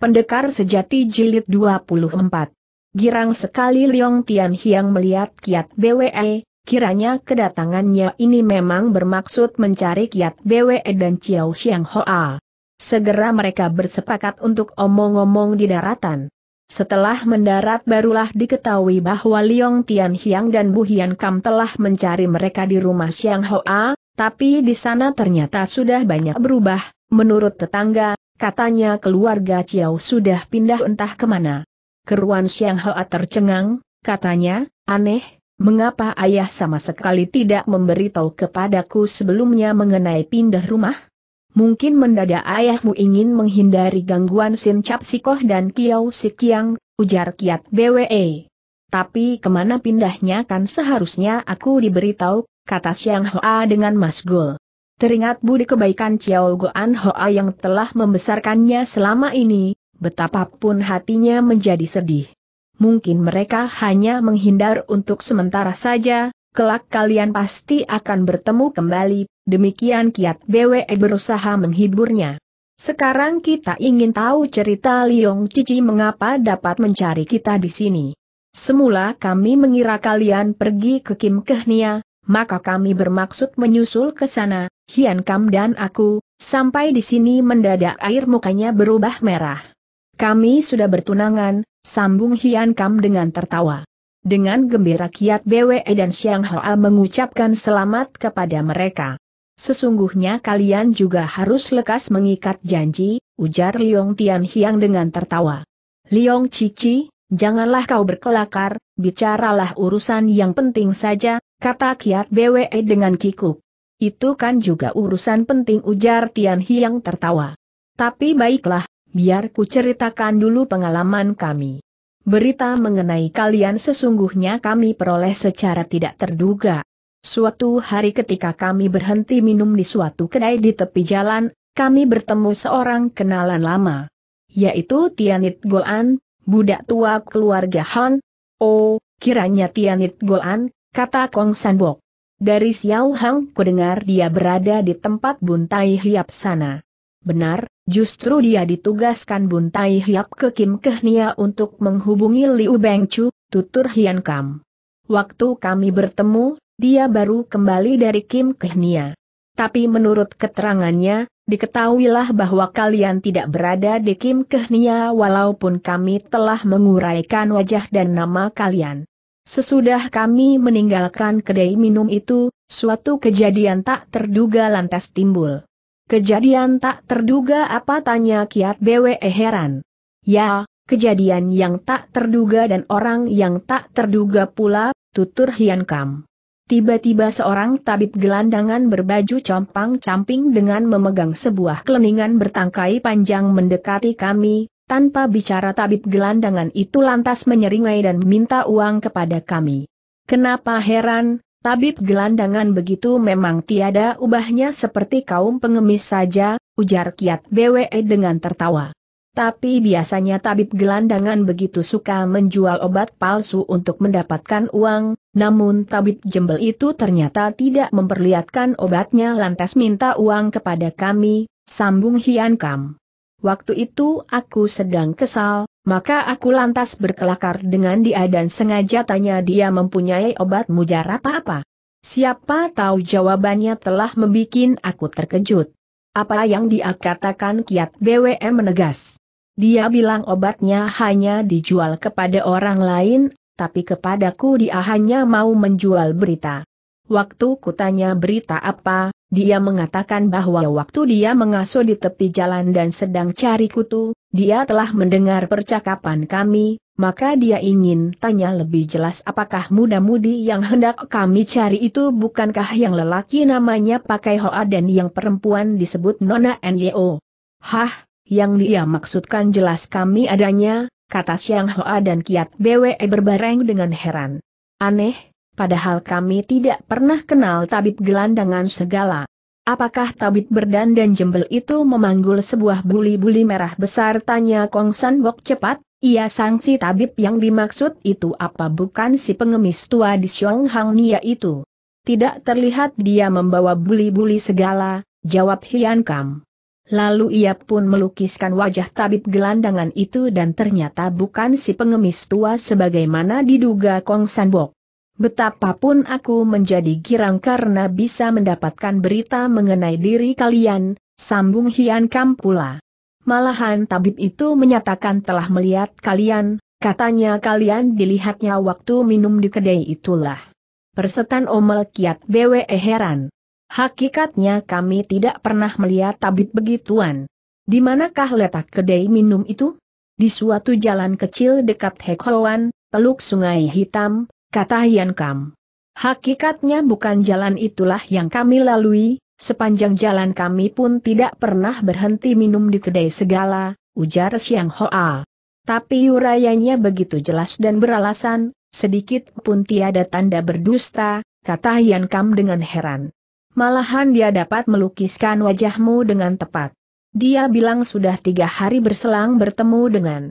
Pendekar Sejati Jilid 24 Girang sekali Liong Tian Hiang melihat kiat BWE, kiranya kedatangannya ini memang bermaksud mencari kiat BWE dan Chiao Xiang Hoa. Segera mereka bersepakat untuk omong-omong di daratan. Setelah mendarat barulah diketahui bahwa Liong Tian Hiang dan Bu Hian Kam telah mencari mereka di rumah Xiang Hoa, tapi di sana ternyata sudah banyak berubah, menurut tetangga, Katanya keluarga Chiao sudah pindah entah kemana. Keruan Siang Hoa tercengang, katanya, aneh, mengapa ayah sama sekali tidak memberitahu kepadaku sebelumnya mengenai pindah rumah? Mungkin mendadak ayahmu ingin menghindari gangguan Sin Cap Sikoh dan Kiao Sikiang, ujar Kiat BWE. Tapi kemana pindahnya kan seharusnya aku diberitahu, kata Siang Hoa dengan Mas Teringat budi kebaikan Chiao Goan Hoa yang telah membesarkannya selama ini, betapapun hatinya menjadi sedih. Mungkin mereka hanya menghindar untuk sementara saja, kelak kalian pasti akan bertemu kembali, demikian kiat BWE berusaha menghiburnya. Sekarang kita ingin tahu cerita Liong Cici mengapa dapat mencari kita di sini. Semula kami mengira kalian pergi ke Kim Kehnia, maka kami bermaksud menyusul ke sana, Hian Kam dan aku, sampai di sini mendadak air mukanya berubah merah. Kami sudah bertunangan, sambung Hian Kam dengan tertawa. Dengan gembira kiat BWE dan Xiang Hoa mengucapkan selamat kepada mereka. Sesungguhnya kalian juga harus lekas mengikat janji, ujar Liong Tian Hiang dengan tertawa. Liong Cici, janganlah kau berkelakar, bicaralah urusan yang penting saja, kata Kiat BWE dengan kikuk. Itu kan juga urusan penting ujar Tian Hiang tertawa. Tapi baiklah, biar ku ceritakan dulu pengalaman kami. Berita mengenai kalian sesungguhnya kami peroleh secara tidak terduga. Suatu hari ketika kami berhenti minum di suatu kedai di tepi jalan, kami bertemu seorang kenalan lama. Yaitu Tianit Goan, budak tua keluarga Han. Oh, kiranya Tianit Goan, kata Kong Sanbok. Dari Xiao Hang kudengar dia berada di tempat buntai hiap sana. Benar, justru dia ditugaskan buntai hiap ke Kim Kehnia untuk menghubungi Liu Chu, tutur Hian Kam. Waktu kami bertemu, dia baru kembali dari Kim Kehnia. Tapi menurut keterangannya, diketahuilah bahwa kalian tidak berada di Kim Kehnia walaupun kami telah menguraikan wajah dan nama kalian. Sesudah kami meninggalkan kedai minum itu, suatu kejadian tak terduga lantas timbul. Kejadian tak terduga apa tanya Kiat BWE heran. Ya, kejadian yang tak terduga dan orang yang tak terduga pula, tutur Hian Kam. Tiba-tiba seorang tabib gelandangan berbaju compang-camping dengan memegang sebuah keleningan bertangkai panjang mendekati kami, tanpa bicara tabib gelandangan itu lantas menyeringai dan minta uang kepada kami. Kenapa heran, tabib gelandangan begitu memang tiada ubahnya seperti kaum pengemis saja, ujar Kiat BWE dengan tertawa. Tapi biasanya tabib gelandangan begitu suka menjual obat palsu untuk mendapatkan uang, namun tabib jembel itu ternyata tidak memperlihatkan obatnya lantas minta uang kepada kami, sambung Hian Kam. Waktu itu aku sedang kesal, maka aku lantas berkelakar dengan dia dan sengaja tanya dia mempunyai obat mujarab apa-apa. Siapa tahu jawabannya telah membuat aku terkejut. Apa yang dia katakan kiat BWM menegas. Dia bilang obatnya hanya dijual kepada orang lain, tapi kepadaku dia hanya mau menjual berita. Waktu kutanya berita apa, dia mengatakan bahwa waktu dia mengasuh di tepi jalan dan sedang cari kutu, dia telah mendengar percakapan kami, maka dia ingin tanya lebih jelas apakah muda-mudi yang hendak kami cari itu bukankah yang lelaki namanya pakai Hoa dan yang perempuan disebut Nona Nyo. Hah, yang dia maksudkan jelas kami adanya, kata Siang Hoa dan Kiat Bwe berbareng dengan heran. Aneh, padahal kami tidak pernah kenal tabib gelandangan segala. Apakah tabib berdan dan jembel itu memanggul sebuah buli-buli merah besar tanya Kong San Bok cepat? Ia sangsi tabib yang dimaksud itu apa bukan si pengemis tua di Xiong Hang Nia itu? Tidak terlihat dia membawa buli-buli segala, jawab Hian Kam. Lalu ia pun melukiskan wajah tabib gelandangan itu dan ternyata bukan si pengemis tua sebagaimana diduga Kong San Sanbok. Betapapun aku menjadi girang karena bisa mendapatkan berita mengenai diri kalian, sambung Hian Kam pula. Malahan tabib itu menyatakan telah melihat kalian, katanya kalian dilihatnya waktu minum di kedai itulah. Persetan Omel Kiat BWE heran. Hakikatnya kami tidak pernah melihat tabib begituan. Di manakah letak kedai minum itu? Di suatu jalan kecil dekat Hekhoan, teluk Sungai Hitam, kata Yan Kam. Hakikatnya bukan jalan itulah yang kami lalui, sepanjang jalan kami pun tidak pernah berhenti minum di kedai segala, ujar Siang Hoa. Tapi urayanya begitu jelas dan beralasan, sedikit pun tiada tanda berdusta, kata Yan Kam dengan heran. Malahan dia dapat melukiskan wajahmu dengan tepat. Dia bilang sudah tiga hari berselang bertemu dengan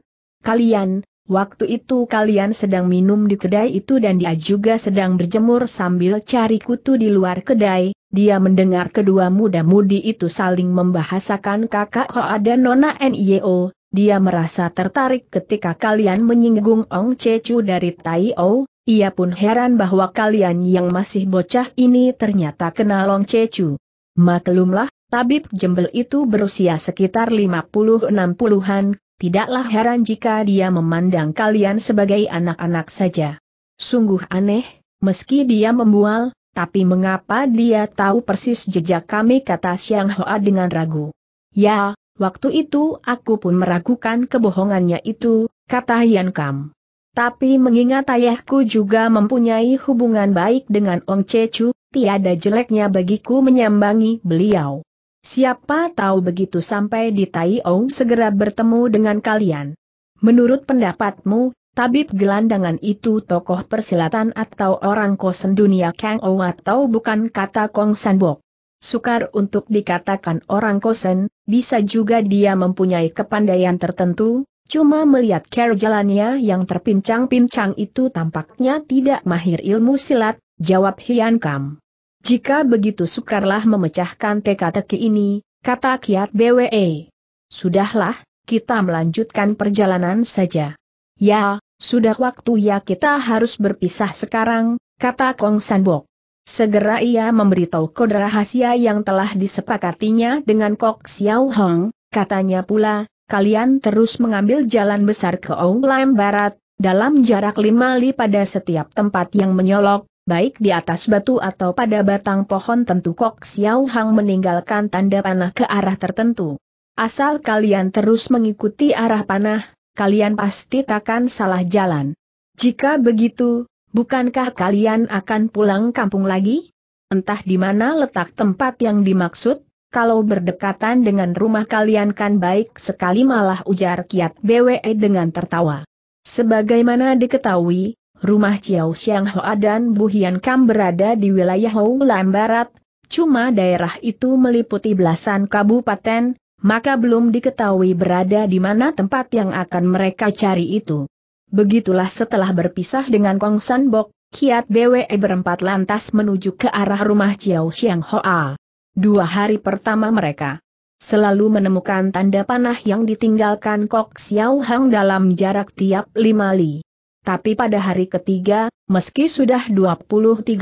kalian, Waktu itu kalian sedang minum di kedai itu dan dia juga sedang berjemur sambil cari kutu di luar kedai, dia mendengar kedua muda-mudi itu saling membahasakan kakak Hoa ada Nona Nio, dia merasa tertarik ketika kalian menyinggung Ong Cecu dari Tai O, ia pun heran bahwa kalian yang masih bocah ini ternyata kenal Ong Cecu. Maklumlah, tabib jembel itu berusia sekitar 50-60-an, tidaklah heran jika dia memandang kalian sebagai anak-anak saja. Sungguh aneh, meski dia membual, tapi mengapa dia tahu persis jejak kami kata Siang Hoa dengan ragu. Ya, waktu itu aku pun meragukan kebohongannya itu, kata Hian Kam. Tapi mengingat ayahku juga mempunyai hubungan baik dengan Ong Chechu, tiada jeleknya bagiku menyambangi beliau. Siapa tahu begitu sampai di Tai Ong segera bertemu dengan kalian. Menurut pendapatmu, tabib gelandangan itu tokoh persilatan atau orang kosen dunia Kang Ou atau bukan kata Kong San Bok? Sukar untuk dikatakan orang kosen, bisa juga dia mempunyai kepandaian tertentu, cuma melihat care jalannya yang terpincang-pincang itu tampaknya tidak mahir ilmu silat, jawab Hian Kam. Jika begitu sukarlah memecahkan teka-teki ini, kata Kiat BWE. Sudahlah, kita melanjutkan perjalanan saja. Ya, sudah waktu ya kita harus berpisah sekarang, kata Kong Sanbok. Segera ia memberitahu kode rahasia yang telah disepakatinya dengan Kok Xiao Hong, katanya pula, kalian terus mengambil jalan besar ke Oulam Barat, dalam jarak lima li pada setiap tempat yang menyolok, baik di atas batu atau pada batang pohon tentu Kok Xiao Hang meninggalkan tanda panah ke arah tertentu. Asal kalian terus mengikuti arah panah, kalian pasti takkan salah jalan. Jika begitu, bukankah kalian akan pulang kampung lagi? Entah di mana letak tempat yang dimaksud, kalau berdekatan dengan rumah kalian kan baik sekali malah ujar Kiat BWE dengan tertawa. Sebagaimana diketahui, rumah Chiao Xiang Hoa dan Bu Hian Kam berada di wilayah Houlan Barat, cuma daerah itu meliputi belasan kabupaten, maka belum diketahui berada di mana tempat yang akan mereka cari itu. Begitulah setelah berpisah dengan Kong San Bok, Kiat BWE berempat lantas menuju ke arah rumah Chiao Xiang Hoa. Dua hari pertama mereka selalu menemukan tanda panah yang ditinggalkan Kok Xiao Hang dalam jarak tiap lima li. Tapi pada hari ketiga, meski sudah 20-30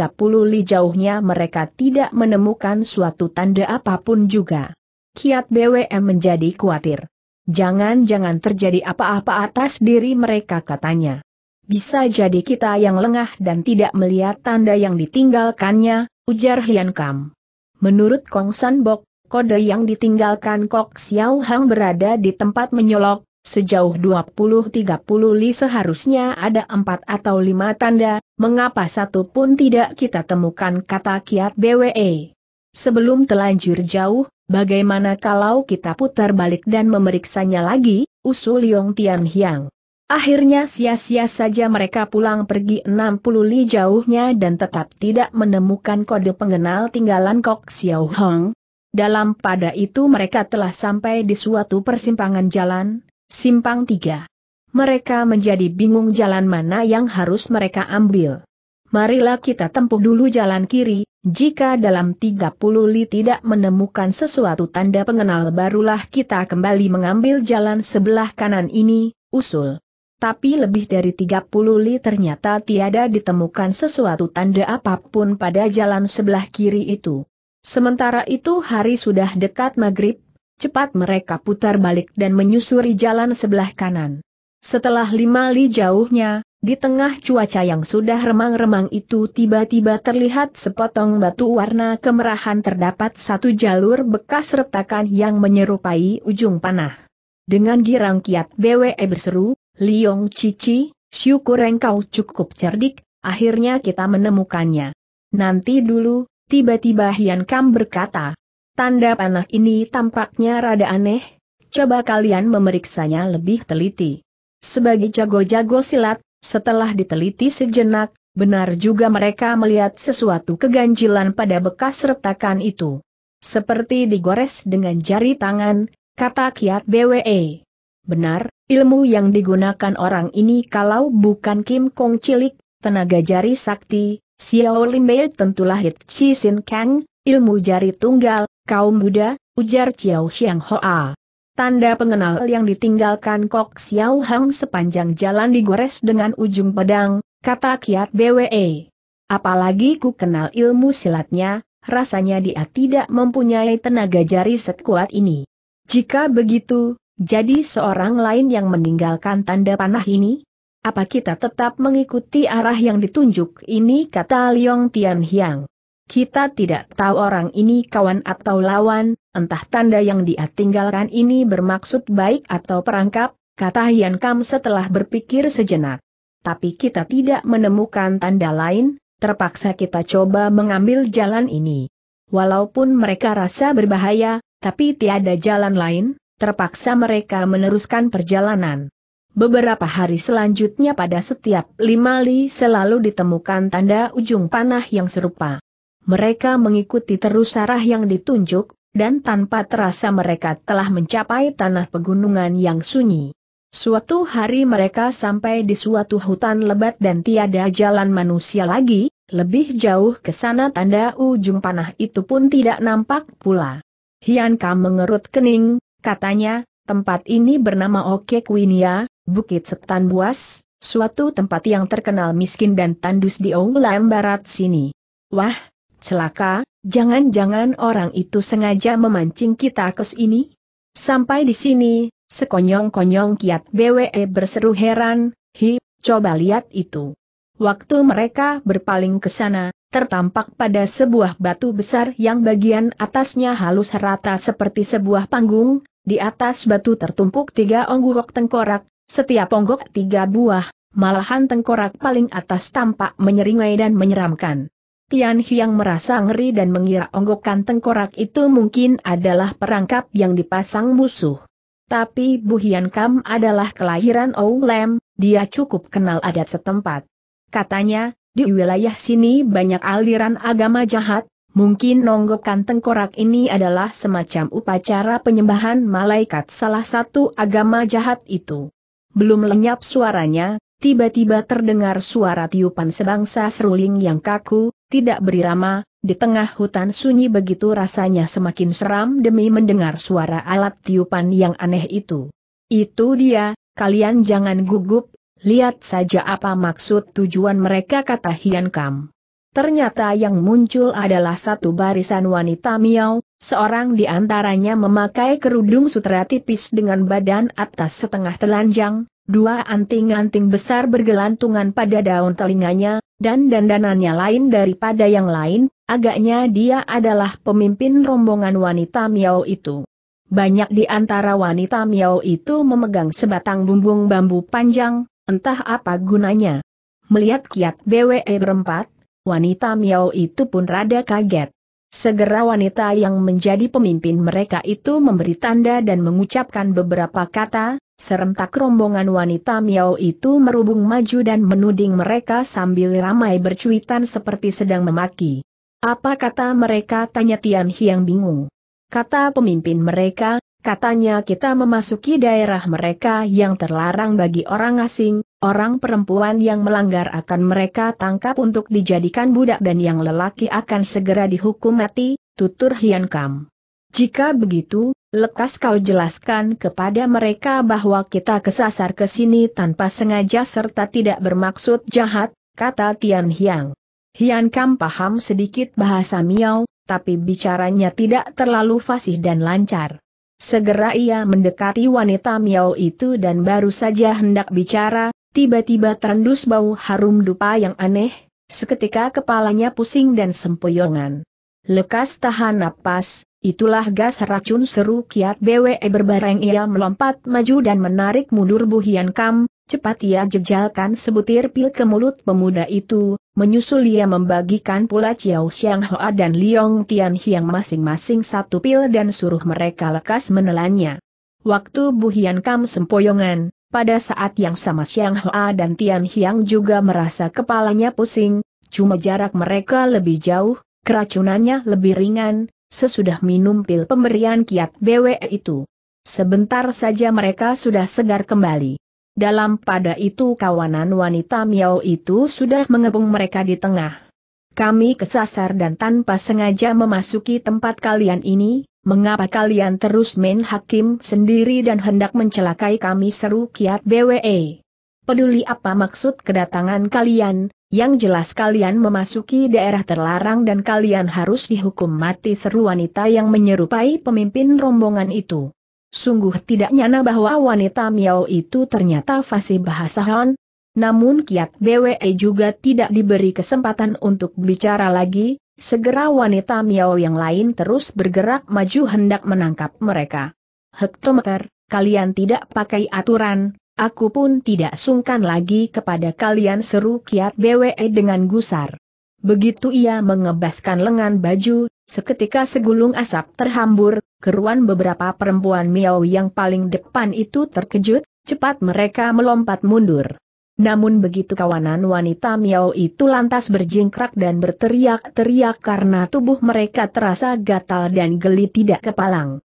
li jauhnya mereka tidak menemukan suatu tanda apapun juga. Kiat BWM menjadi khawatir. Jangan-jangan terjadi apa-apa atas diri mereka katanya. Bisa jadi kita yang lengah dan tidak melihat tanda yang ditinggalkannya, ujar Hian Kam. Menurut Kong San Bok, kode yang ditinggalkan Kok Xiao Hang berada di tempat menyolok, Sejauh 20-30 li seharusnya ada empat atau lima tanda, mengapa satu pun tidak kita temukan kata kiat BWE. Sebelum telanjur jauh, bagaimana kalau kita putar balik dan memeriksanya lagi, usul Yong Tian Hiang. Akhirnya sia-sia saja mereka pulang pergi 60 li jauhnya dan tetap tidak menemukan kode pengenal tinggalan Kok Xiao Hong. Dalam pada itu mereka telah sampai di suatu persimpangan jalan, Simpang tiga. Mereka menjadi bingung jalan mana yang harus mereka ambil. Marilah kita tempuh dulu jalan kiri, jika dalam 30 li tidak menemukan sesuatu tanda pengenal barulah kita kembali mengambil jalan sebelah kanan ini, usul. Tapi lebih dari 30 li ternyata tiada ditemukan sesuatu tanda apapun pada jalan sebelah kiri itu. Sementara itu hari sudah dekat maghrib, Cepat mereka putar balik dan menyusuri jalan sebelah kanan. Setelah lima li jauhnya, di tengah cuaca yang sudah remang-remang itu tiba-tiba terlihat sepotong batu warna kemerahan terdapat satu jalur bekas retakan yang menyerupai ujung panah. Dengan girang kiat BWE berseru, Liong Cici, syukur engkau cukup cerdik, akhirnya kita menemukannya. Nanti dulu, tiba-tiba Hian Kam berkata, Tanda panah ini tampaknya rada aneh, coba kalian memeriksanya lebih teliti. Sebagai jago-jago silat, setelah diteliti sejenak, benar juga mereka melihat sesuatu keganjilan pada bekas retakan itu. Seperti digores dengan jari tangan, kata kiat BWE. Benar, ilmu yang digunakan orang ini kalau bukan Kim Kong cilik, tenaga jari sakti, Xiao Limbei tentulah Hit Chi Sin Kang, ilmu jari tunggal, Kaum muda, ujar Chiao Xiang Hoa. Tanda pengenal yang ditinggalkan Kok Xiao Hang sepanjang jalan digores dengan ujung pedang, kata Kiat BWE. Apalagi ku kenal ilmu silatnya, rasanya dia tidak mempunyai tenaga jari sekuat ini. Jika begitu, jadi seorang lain yang meninggalkan tanda panah ini? Apa kita tetap mengikuti arah yang ditunjuk ini kata Liong Tian Hiang. Kita tidak tahu orang ini kawan atau lawan, entah tanda yang dia tinggalkan ini bermaksud baik atau perangkap, kata Hian Kam setelah berpikir sejenak. Tapi kita tidak menemukan tanda lain, terpaksa kita coba mengambil jalan ini. Walaupun mereka rasa berbahaya, tapi tiada jalan lain, terpaksa mereka meneruskan perjalanan. Beberapa hari selanjutnya pada setiap lima li selalu ditemukan tanda ujung panah yang serupa mereka mengikuti terus arah yang ditunjuk, dan tanpa terasa mereka telah mencapai tanah pegunungan yang sunyi. Suatu hari mereka sampai di suatu hutan lebat dan tiada jalan manusia lagi, lebih jauh ke sana tanda ujung panah itu pun tidak nampak pula. Hianka mengerut kening, katanya, tempat ini bernama Kuinia, Bukit Setan Buas, suatu tempat yang terkenal miskin dan tandus di Onglam Barat sini. Wah, Celaka, jangan-jangan orang itu sengaja memancing kita ke sini? Sampai di sini, sekonyong-konyong kiat BWE berseru heran, hi, coba lihat itu. Waktu mereka berpaling ke sana, tertampak pada sebuah batu besar yang bagian atasnya halus rata seperti sebuah panggung, di atas batu tertumpuk tiga onggurok tengkorak, setiap onggok tiga buah, malahan tengkorak paling atas tampak menyeringai dan menyeramkan. Tian Hiang merasa ngeri dan mengira onggokan tengkorak itu mungkin adalah perangkap yang dipasang musuh. Tapi Bu Hian Kam adalah kelahiran Ou Lem, dia cukup kenal adat setempat. Katanya, di wilayah sini banyak aliran agama jahat, mungkin nonggokan tengkorak ini adalah semacam upacara penyembahan malaikat salah satu agama jahat itu. Belum lenyap suaranya, tiba-tiba terdengar suara tiupan sebangsa seruling yang kaku, tidak berirama, di tengah hutan sunyi begitu rasanya semakin seram demi mendengar suara alat tiupan yang aneh itu. Itu dia, kalian jangan gugup, lihat saja apa maksud tujuan mereka kata Hian Kam. Ternyata yang muncul adalah satu barisan wanita Miao, seorang di antaranya memakai kerudung sutra tipis dengan badan atas setengah telanjang, Dua anting-anting besar bergelantungan pada daun telinganya, dan dandanannya lain daripada yang lain, agaknya dia adalah pemimpin rombongan wanita Miao itu. Banyak di antara wanita Miao itu memegang sebatang bumbung bambu panjang, entah apa gunanya. Melihat kiat BWE berempat, wanita Miao itu pun rada kaget. Segera wanita yang menjadi pemimpin mereka itu memberi tanda dan mengucapkan beberapa kata, serentak rombongan wanita Miao itu merubung maju dan menuding mereka sambil ramai bercuitan seperti sedang memaki. Apa kata mereka tanya Tian Hiang bingung. Kata pemimpin mereka, katanya kita memasuki daerah mereka yang terlarang bagi orang asing, Orang perempuan yang melanggar akan mereka tangkap untuk dijadikan budak dan yang lelaki akan segera dihukum mati, tutur Hian Kam. Jika begitu, lekas kau jelaskan kepada mereka bahwa kita kesasar ke sini tanpa sengaja serta tidak bermaksud jahat, kata Tian Hiang. Hian Kam paham sedikit bahasa Miao, tapi bicaranya tidak terlalu fasih dan lancar. Segera ia mendekati wanita Miao itu dan baru saja hendak bicara, tiba-tiba terendus bau harum dupa yang aneh, seketika kepalanya pusing dan sempoyongan. Lekas tahan napas, itulah gas racun seru kiat BWE berbareng ia melompat maju dan menarik mundur Buhian Kam, Cepat ia jejalkan sebutir pil ke mulut pemuda itu, menyusul ia membagikan pula Chiao Xiang Hoa dan Liong Tian Hiang masing-masing satu pil dan suruh mereka lekas menelannya. Waktu Bu Hian Kam sempoyongan, pada saat yang sama Xiang Hoa dan Tian Hiang juga merasa kepalanya pusing, cuma jarak mereka lebih jauh, keracunannya lebih ringan, sesudah minum pil pemberian kiat BWE itu. Sebentar saja mereka sudah segar kembali. Dalam pada itu kawanan wanita Miao itu sudah mengepung mereka di tengah. Kami kesasar dan tanpa sengaja memasuki tempat kalian ini, mengapa kalian terus main hakim sendiri dan hendak mencelakai kami seru kiat BWE? Peduli apa maksud kedatangan kalian, yang jelas kalian memasuki daerah terlarang dan kalian harus dihukum mati seru wanita yang menyerupai pemimpin rombongan itu sungguh tidak nyana bahwa wanita Miao itu ternyata fasih bahasa Han. Namun kiat BWE juga tidak diberi kesempatan untuk bicara lagi, segera wanita Miao yang lain terus bergerak maju hendak menangkap mereka. Hektometer, kalian tidak pakai aturan, aku pun tidak sungkan lagi kepada kalian seru kiat BWE dengan gusar. Begitu ia mengebaskan lengan baju, Seketika segulung asap terhambur, keruan beberapa perempuan miau yang paling depan itu terkejut, cepat mereka melompat mundur. Namun begitu kawanan wanita miau itu lantas berjingkrak dan berteriak-teriak karena tubuh mereka terasa gatal dan geli tidak kepalang.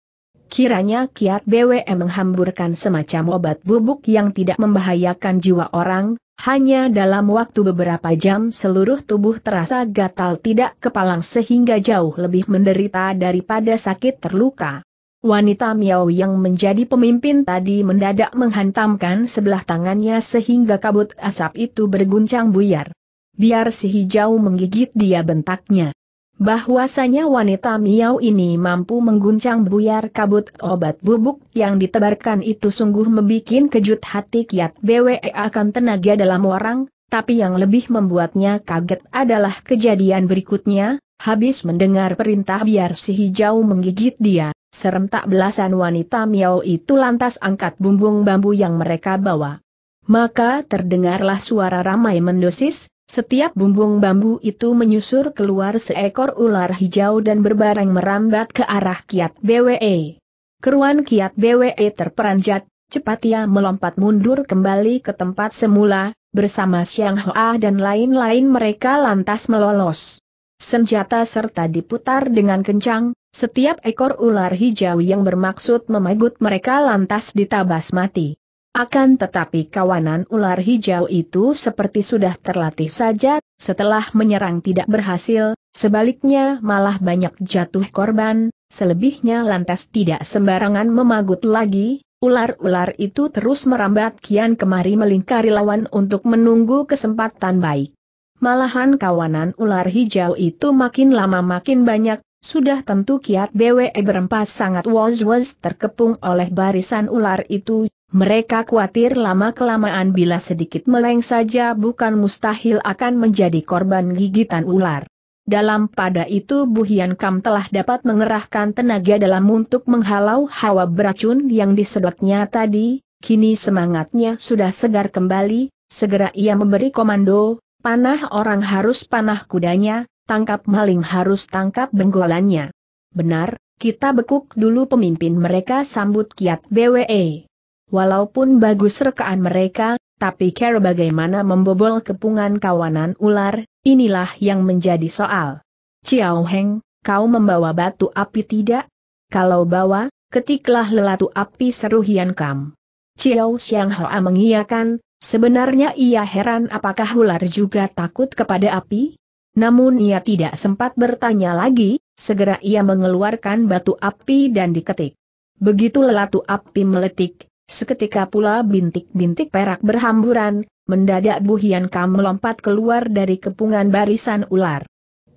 Kiranya kiat BWM menghamburkan semacam obat bubuk yang tidak membahayakan jiwa orang, hanya dalam waktu beberapa jam seluruh tubuh terasa gatal tidak kepalang sehingga jauh lebih menderita daripada sakit terluka. Wanita Miao yang menjadi pemimpin tadi mendadak menghantamkan sebelah tangannya sehingga kabut asap itu berguncang buyar. Biar si hijau menggigit dia bentaknya bahwasanya wanita Miao ini mampu mengguncang buyar kabut obat bubuk yang ditebarkan itu sungguh membuat kejut hati kiat BWE akan tenaga dalam orang, tapi yang lebih membuatnya kaget adalah kejadian berikutnya, habis mendengar perintah biar si hijau menggigit dia, serentak belasan wanita Miao itu lantas angkat bumbung bambu yang mereka bawa. Maka terdengarlah suara ramai mendosis, setiap bumbung bambu itu menyusur keluar seekor ular hijau dan berbareng merambat ke arah kiat BWE. Keruan kiat BWE terperanjat, cepat ia melompat mundur kembali ke tempat semula, bersama Siang Hoa dan lain-lain mereka lantas melolos. Senjata serta diputar dengan kencang, setiap ekor ular hijau yang bermaksud memagut mereka lantas ditabas mati. Akan tetapi kawanan ular hijau itu seperti sudah terlatih saja, setelah menyerang tidak berhasil, sebaliknya malah banyak jatuh korban, selebihnya lantas tidak sembarangan memagut lagi, ular-ular itu terus merambat kian kemari melingkari lawan untuk menunggu kesempatan baik. Malahan kawanan ular hijau itu makin lama makin banyak, sudah tentu kiat BWE berempat sangat was-was terkepung oleh barisan ular itu, mereka khawatir lama-kelamaan bila sedikit meleng saja bukan mustahil akan menjadi korban gigitan ular. Dalam pada itu Bu Hian Kam telah dapat mengerahkan tenaga dalam untuk menghalau hawa beracun yang disedotnya tadi, kini semangatnya sudah segar kembali, segera ia memberi komando, panah orang harus panah kudanya, tangkap maling harus tangkap benggolannya. Benar, kita bekuk dulu pemimpin mereka sambut kiat BWE. Walaupun bagus rekaan mereka, tapi cara bagaimana membobol kepungan kawanan ular, inilah yang menjadi soal. Ciao Heng, kau membawa batu api tidak? Kalau bawa, ketiklah lelatu api seru Hian Kam. Ciao Xiang Hoa mengiyakan, sebenarnya ia heran apakah ular juga takut kepada api? Namun ia tidak sempat bertanya lagi, segera ia mengeluarkan batu api dan diketik. Begitu lelatu api meletik, Seketika pula bintik-bintik perak berhamburan, mendadak Bu Hian Kam melompat keluar dari kepungan barisan ular.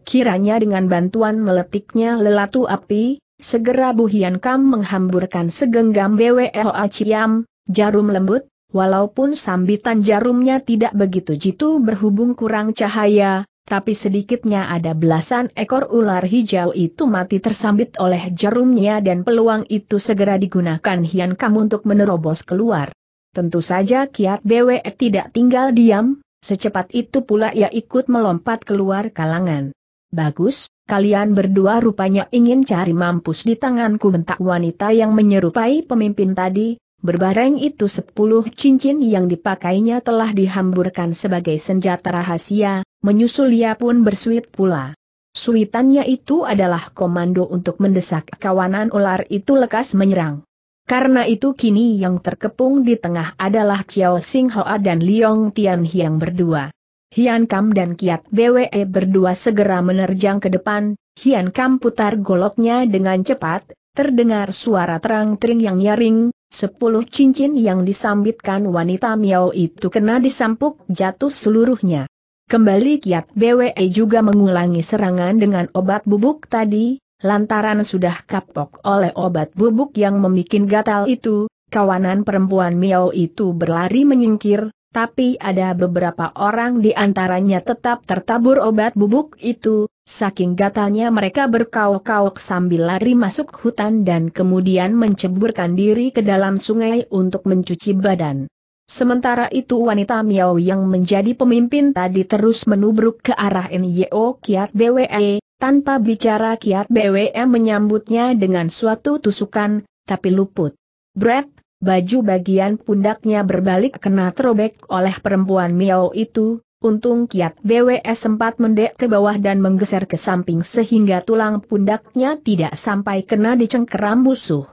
Kiranya dengan bantuan meletiknya lelatu api, segera Bu Hian Kam menghamburkan segenggam BWLA Ciam, jarum lembut, walaupun sambitan jarumnya tidak begitu jitu berhubung kurang cahaya, tapi sedikitnya ada belasan ekor ular hijau itu mati tersambit oleh jarumnya dan peluang itu segera digunakan Hian Kam untuk menerobos keluar. Tentu saja Kiat BWE tidak tinggal diam, secepat itu pula ia ikut melompat keluar kalangan. Bagus, kalian berdua rupanya ingin cari mampus di tanganku bentak wanita yang menyerupai pemimpin tadi, Berbareng itu sepuluh cincin yang dipakainya telah dihamburkan sebagai senjata rahasia, menyusul ia pun bersuit pula. Suitannya itu adalah komando untuk mendesak kawanan ular itu lekas menyerang. Karena itu kini yang terkepung di tengah adalah Chiao Sing Hoa dan Liong Tian Hiang berdua. Hian Kam dan Kiat BWE berdua segera menerjang ke depan, Hian Kam putar goloknya dengan cepat, Terdengar suara terang-tering yang nyaring, sepuluh cincin yang disambitkan wanita Miao itu kena disampuk jatuh seluruhnya. Kembali kiat BWE juga mengulangi serangan dengan obat bubuk tadi, lantaran sudah kapok oleh obat bubuk yang membuat gatal itu, kawanan perempuan Miao itu berlari menyingkir, tapi ada beberapa orang di antaranya tetap tertabur obat bubuk itu, saking gatalnya mereka berkauk-kauk sambil lari masuk hutan dan kemudian menceburkan diri ke dalam sungai untuk mencuci badan. Sementara itu wanita Miao yang menjadi pemimpin tadi terus menubruk ke arah Nyo Kiat BWE, tanpa bicara Kiat BWE menyambutnya dengan suatu tusukan, tapi luput. Brad baju bagian pundaknya berbalik kena terobek oleh perempuan Miao itu, untung kiat BWS sempat mendek ke bawah dan menggeser ke samping sehingga tulang pundaknya tidak sampai kena dicengkeram musuh.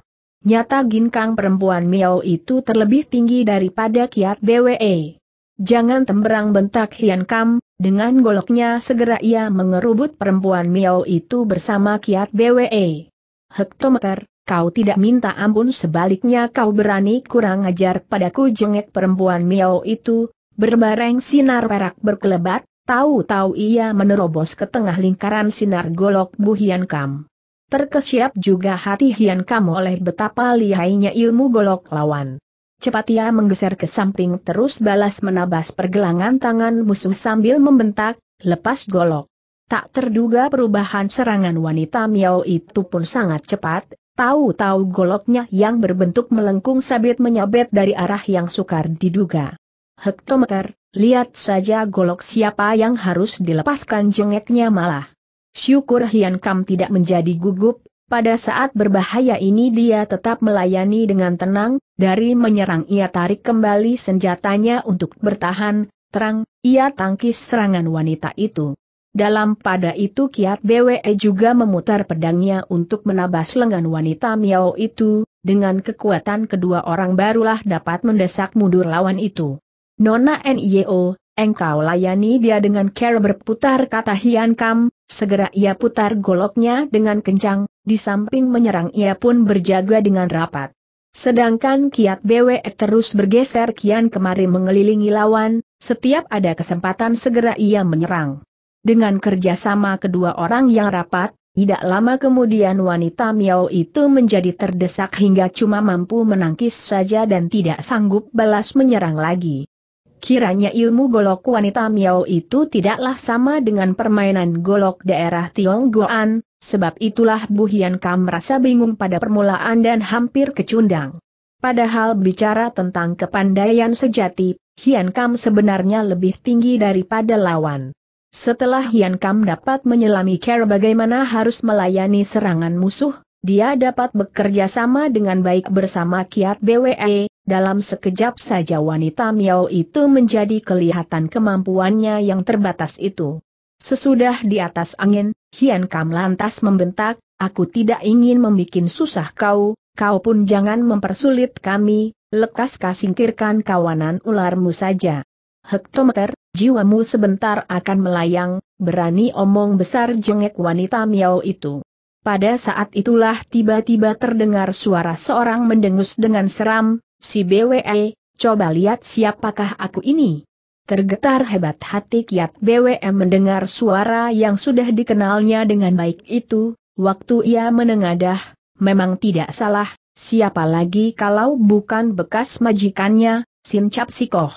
Nyata ginkang perempuan Miao itu terlebih tinggi daripada kiat BWE. Jangan temberang bentak Hian Kam, dengan goloknya segera ia mengerubut perempuan Miao itu bersama kiat BWE. Hektometer, kau tidak minta ampun sebaliknya kau berani kurang ajar padaku jengek perempuan miau itu, berbareng sinar perak berkelebat, tahu-tahu ia menerobos ke tengah lingkaran sinar golok Bu Hian Kam. Terkesiap juga hati Hian Kam oleh betapa lihainya ilmu golok lawan. Cepat ia menggeser ke samping terus balas menabas pergelangan tangan musuh sambil membentak, lepas golok. Tak terduga perubahan serangan wanita Miao itu pun sangat cepat, Tahu-tahu goloknya yang berbentuk melengkung sabit menyabet dari arah yang sukar diduga. Hektometer, lihat saja golok siapa yang harus dilepaskan jengeknya malah. Syukur Hian Kam tidak menjadi gugup, pada saat berbahaya ini dia tetap melayani dengan tenang, dari menyerang ia tarik kembali senjatanya untuk bertahan, terang, ia tangkis serangan wanita itu. Dalam pada itu Kiat BWE juga memutar pedangnya untuk menabas lengan wanita Miao itu, dengan kekuatan kedua orang barulah dapat mendesak mundur lawan itu. Nona N.I.O., engkau layani dia dengan care berputar kata Hian Kam, segera ia putar goloknya dengan kencang, di samping menyerang ia pun berjaga dengan rapat. Sedangkan Kiat BWE terus bergeser kian kemari mengelilingi lawan, setiap ada kesempatan segera ia menyerang. Dengan kerjasama kedua orang yang rapat, tidak lama kemudian wanita Miao itu menjadi terdesak hingga cuma mampu menangkis saja dan tidak sanggup balas menyerang lagi. Kiranya ilmu golok wanita Miao itu tidaklah sama dengan permainan golok daerah Tionggoan, sebab itulah Bu Hian Kam merasa bingung pada permulaan dan hampir kecundang. Padahal bicara tentang kepandaian sejati, Hian Kam sebenarnya lebih tinggi daripada lawan. Setelah Hian Kam dapat menyelami cara bagaimana harus melayani serangan musuh, dia dapat bekerja sama dengan baik bersama Kiat BWE, dalam sekejap saja wanita Miao itu menjadi kelihatan kemampuannya yang terbatas itu. Sesudah di atas angin, Hian Kam lantas membentak, aku tidak ingin membuat susah kau, kau pun jangan mempersulit kami, lekas kasingkirkan kawanan ularmu saja. Hektometer, jiwamu sebentar akan melayang, berani omong besar jengek wanita miau itu. Pada saat itulah tiba-tiba terdengar suara seorang mendengus dengan seram, si BWE, coba lihat siapakah aku ini. Tergetar hebat hati Kiat BWM mendengar suara yang sudah dikenalnya dengan baik itu, waktu ia menengadah, memang tidak salah, siapa lagi kalau bukan bekas majikannya, Sim Cap Sikoh.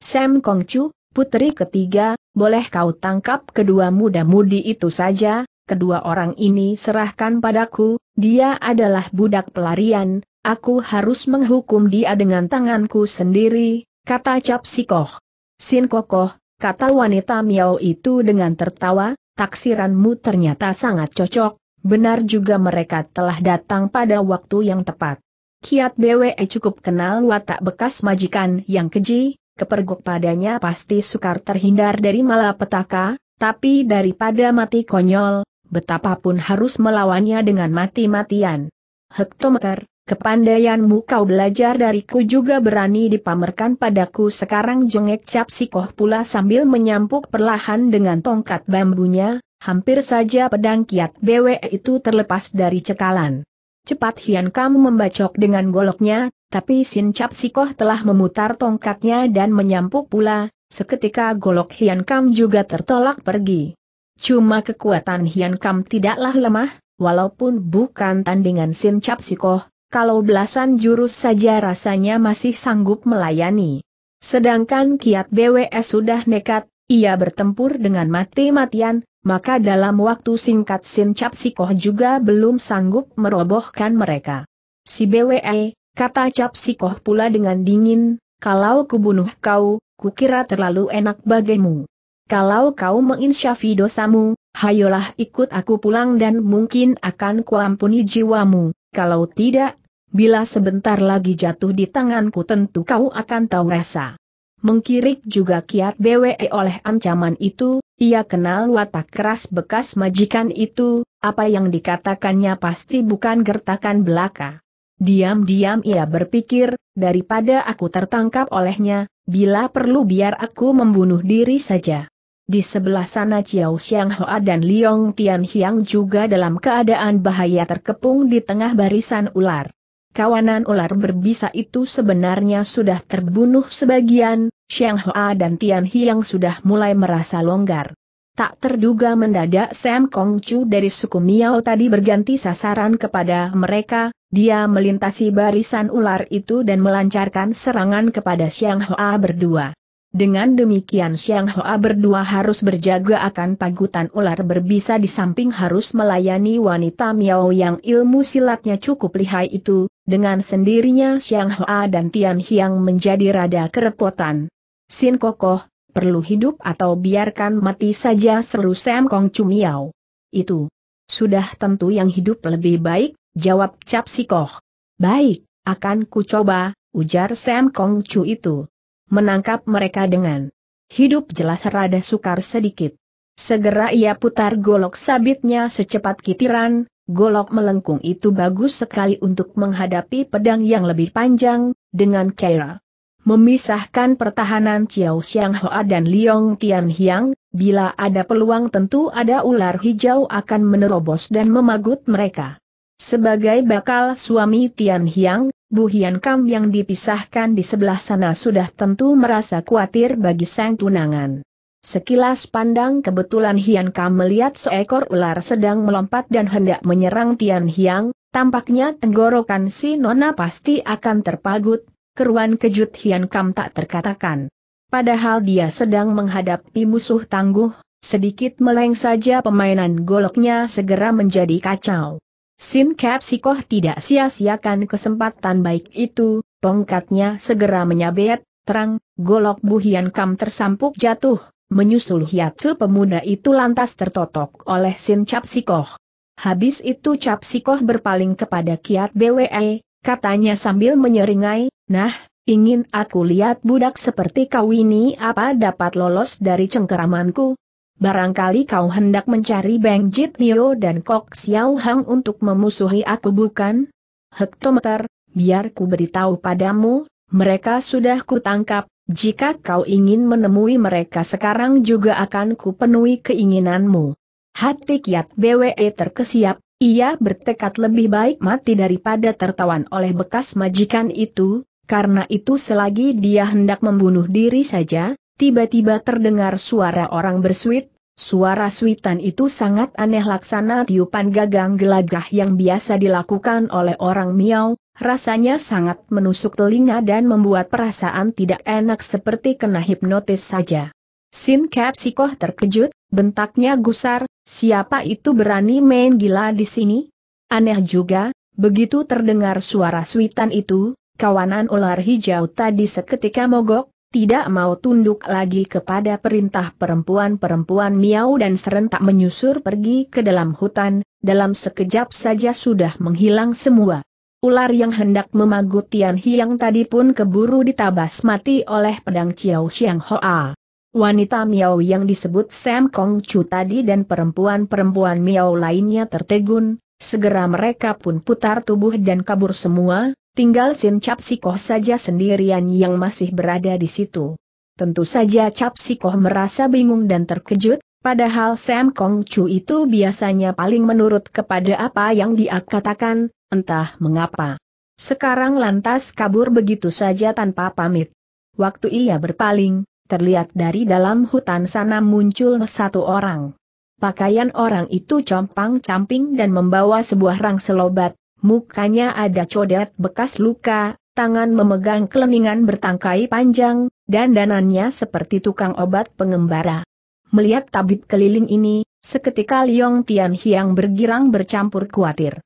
Sam Kongcu, Putri ketiga, boleh kau tangkap kedua muda-mudi itu saja, kedua orang ini serahkan padaku, dia adalah budak pelarian, aku harus menghukum dia dengan tanganku sendiri, kata Cap Sikoh. Sin Kokoh, kata wanita Miao itu dengan tertawa, taksiranmu ternyata sangat cocok, benar juga mereka telah datang pada waktu yang tepat. Kiat BWE cukup kenal watak bekas majikan yang keji, kepergok padanya pasti sukar terhindar dari malapetaka, tapi daripada mati konyol, betapapun harus melawannya dengan mati-matian. Hektometer, kepandaianmu kau belajar dariku juga berani dipamerkan padaku sekarang jengek cap koh pula sambil menyampuk perlahan dengan tongkat bambunya, hampir saja pedang kiat BW itu terlepas dari cekalan. Cepat Hian kamu membacok dengan goloknya, tapi Sin Cap Sikoh telah memutar tongkatnya dan menyampuk pula, seketika golok Hian Kam juga tertolak pergi. Cuma kekuatan Hian Kam tidaklah lemah, walaupun bukan tandingan Sin Cap Sikoh, kalau belasan jurus saja rasanya masih sanggup melayani. Sedangkan kiat BWS sudah nekat, ia bertempur dengan mati-matian, maka dalam waktu singkat Sin Cap Sikoh juga belum sanggup merobohkan mereka. Si BWE, Kata Cap Sikoh pula dengan dingin, kalau kubunuh kau, kukira terlalu enak bagimu. Kalau kau menginsyafi dosamu, hayolah ikut aku pulang dan mungkin akan kuampuni jiwamu, kalau tidak, bila sebentar lagi jatuh di tanganku tentu kau akan tahu rasa. Mengkirik juga kiat BWE oleh ancaman itu, ia kenal watak keras bekas majikan itu, apa yang dikatakannya pasti bukan gertakan belaka. Diam-diam ia berpikir, daripada aku tertangkap olehnya, bila perlu biar aku membunuh diri saja. Di sebelah sana Chiao Xiang Hoa dan Liong Tian Hiang juga dalam keadaan bahaya terkepung di tengah barisan ular. Kawanan ular berbisa itu sebenarnya sudah terbunuh sebagian, Xiang Hoa dan Tian Hiang sudah mulai merasa longgar. Tak terduga mendadak Sam Kong Chu dari suku Miao tadi berganti sasaran kepada mereka, dia melintasi barisan ular itu dan melancarkan serangan kepada Xiang Hoa berdua. Dengan demikian Xiang Hoa berdua harus berjaga akan pagutan ular berbisa di samping harus melayani wanita Miao yang ilmu silatnya cukup lihai itu, dengan sendirinya Xiang Hoa dan Tian Hiang menjadi rada kerepotan. Sin Kokoh, perlu hidup atau biarkan mati saja seru Sam Kong Chumiao. Itu. Sudah tentu yang hidup lebih baik, jawab Cap Sikoh. Baik, akan ku coba, ujar Sam Kong Chu itu. Menangkap mereka dengan hidup jelas rada sukar sedikit. Segera ia putar golok sabitnya secepat kitiran, golok melengkung itu bagus sekali untuk menghadapi pedang yang lebih panjang, dengan kera memisahkan pertahanan Chiao Xiang Hoa dan Liong Tian Hiang, bila ada peluang tentu ada ular hijau akan menerobos dan memagut mereka. Sebagai bakal suami Tian Hiang, Bu Hian Kam yang dipisahkan di sebelah sana sudah tentu merasa khawatir bagi sang tunangan. Sekilas pandang kebetulan Hian Kam melihat seekor ular sedang melompat dan hendak menyerang Tian Hiang, tampaknya tenggorokan si Nona pasti akan terpagut, keruan kejut Hian Kam tak terkatakan. Padahal dia sedang menghadapi musuh tangguh, sedikit meleng saja pemainan goloknya segera menjadi kacau. Sin Cap Sikoh tidak sia-siakan kesempatan baik itu, tongkatnya segera menyabet, terang, golok Bu Hian Kam tersampuk jatuh, menyusul hiatsu pemuda itu lantas tertotok oleh Sin Cap Sikoh. Habis itu Cap Sikoh berpaling kepada Kiat BWE, katanya sambil menyeringai, Nah, ingin aku lihat budak seperti kau ini apa dapat lolos dari cengkeramanku? Barangkali kau hendak mencari Beng Jit Nio dan Kok Xiao Hang untuk memusuhi aku bukan? Hektometer, biar ku beritahu padamu, mereka sudah kutangkap, jika kau ingin menemui mereka sekarang juga akan kupenuhi keinginanmu. Hati Kiat BWE terkesiap, ia bertekad lebih baik mati daripada tertawan oleh bekas majikan itu, karena itu selagi dia hendak membunuh diri saja, tiba-tiba terdengar suara orang bersuit, suara suitan itu sangat aneh laksana tiupan gagang gelagah yang biasa dilakukan oleh orang miau, rasanya sangat menusuk telinga dan membuat perasaan tidak enak seperti kena hipnotis saja. Sin Kapsikoh terkejut, bentaknya gusar, siapa itu berani main gila di sini? Aneh juga, begitu terdengar suara suitan itu, kawanan ular hijau tadi seketika mogok, tidak mau tunduk lagi kepada perintah perempuan-perempuan miau dan serentak menyusur pergi ke dalam hutan, dalam sekejap saja sudah menghilang semua. Ular yang hendak memagut Tian Hiang tadi pun keburu ditabas mati oleh pedang Chiao Xiang Hoa. Wanita Miao yang disebut Sam Kong Chu tadi dan perempuan-perempuan Miao lainnya tertegun, segera mereka pun putar tubuh dan kabur semua, Tinggal Sin Capsikoh Koh saja sendirian yang masih berada di situ. Tentu saja Capsikoh Koh merasa bingung dan terkejut, padahal Sam Kong Chu itu biasanya paling menurut kepada apa yang dia katakan, entah mengapa. Sekarang lantas kabur begitu saja tanpa pamit. Waktu ia berpaling, terlihat dari dalam hutan sana muncul satu orang. Pakaian orang itu compang-camping dan membawa sebuah rang selobat, mukanya ada codet bekas luka, tangan memegang keleningan bertangkai panjang, dan danannya seperti tukang obat pengembara. Melihat tabib keliling ini, seketika Liong Tian Hiang bergirang bercampur khawatir.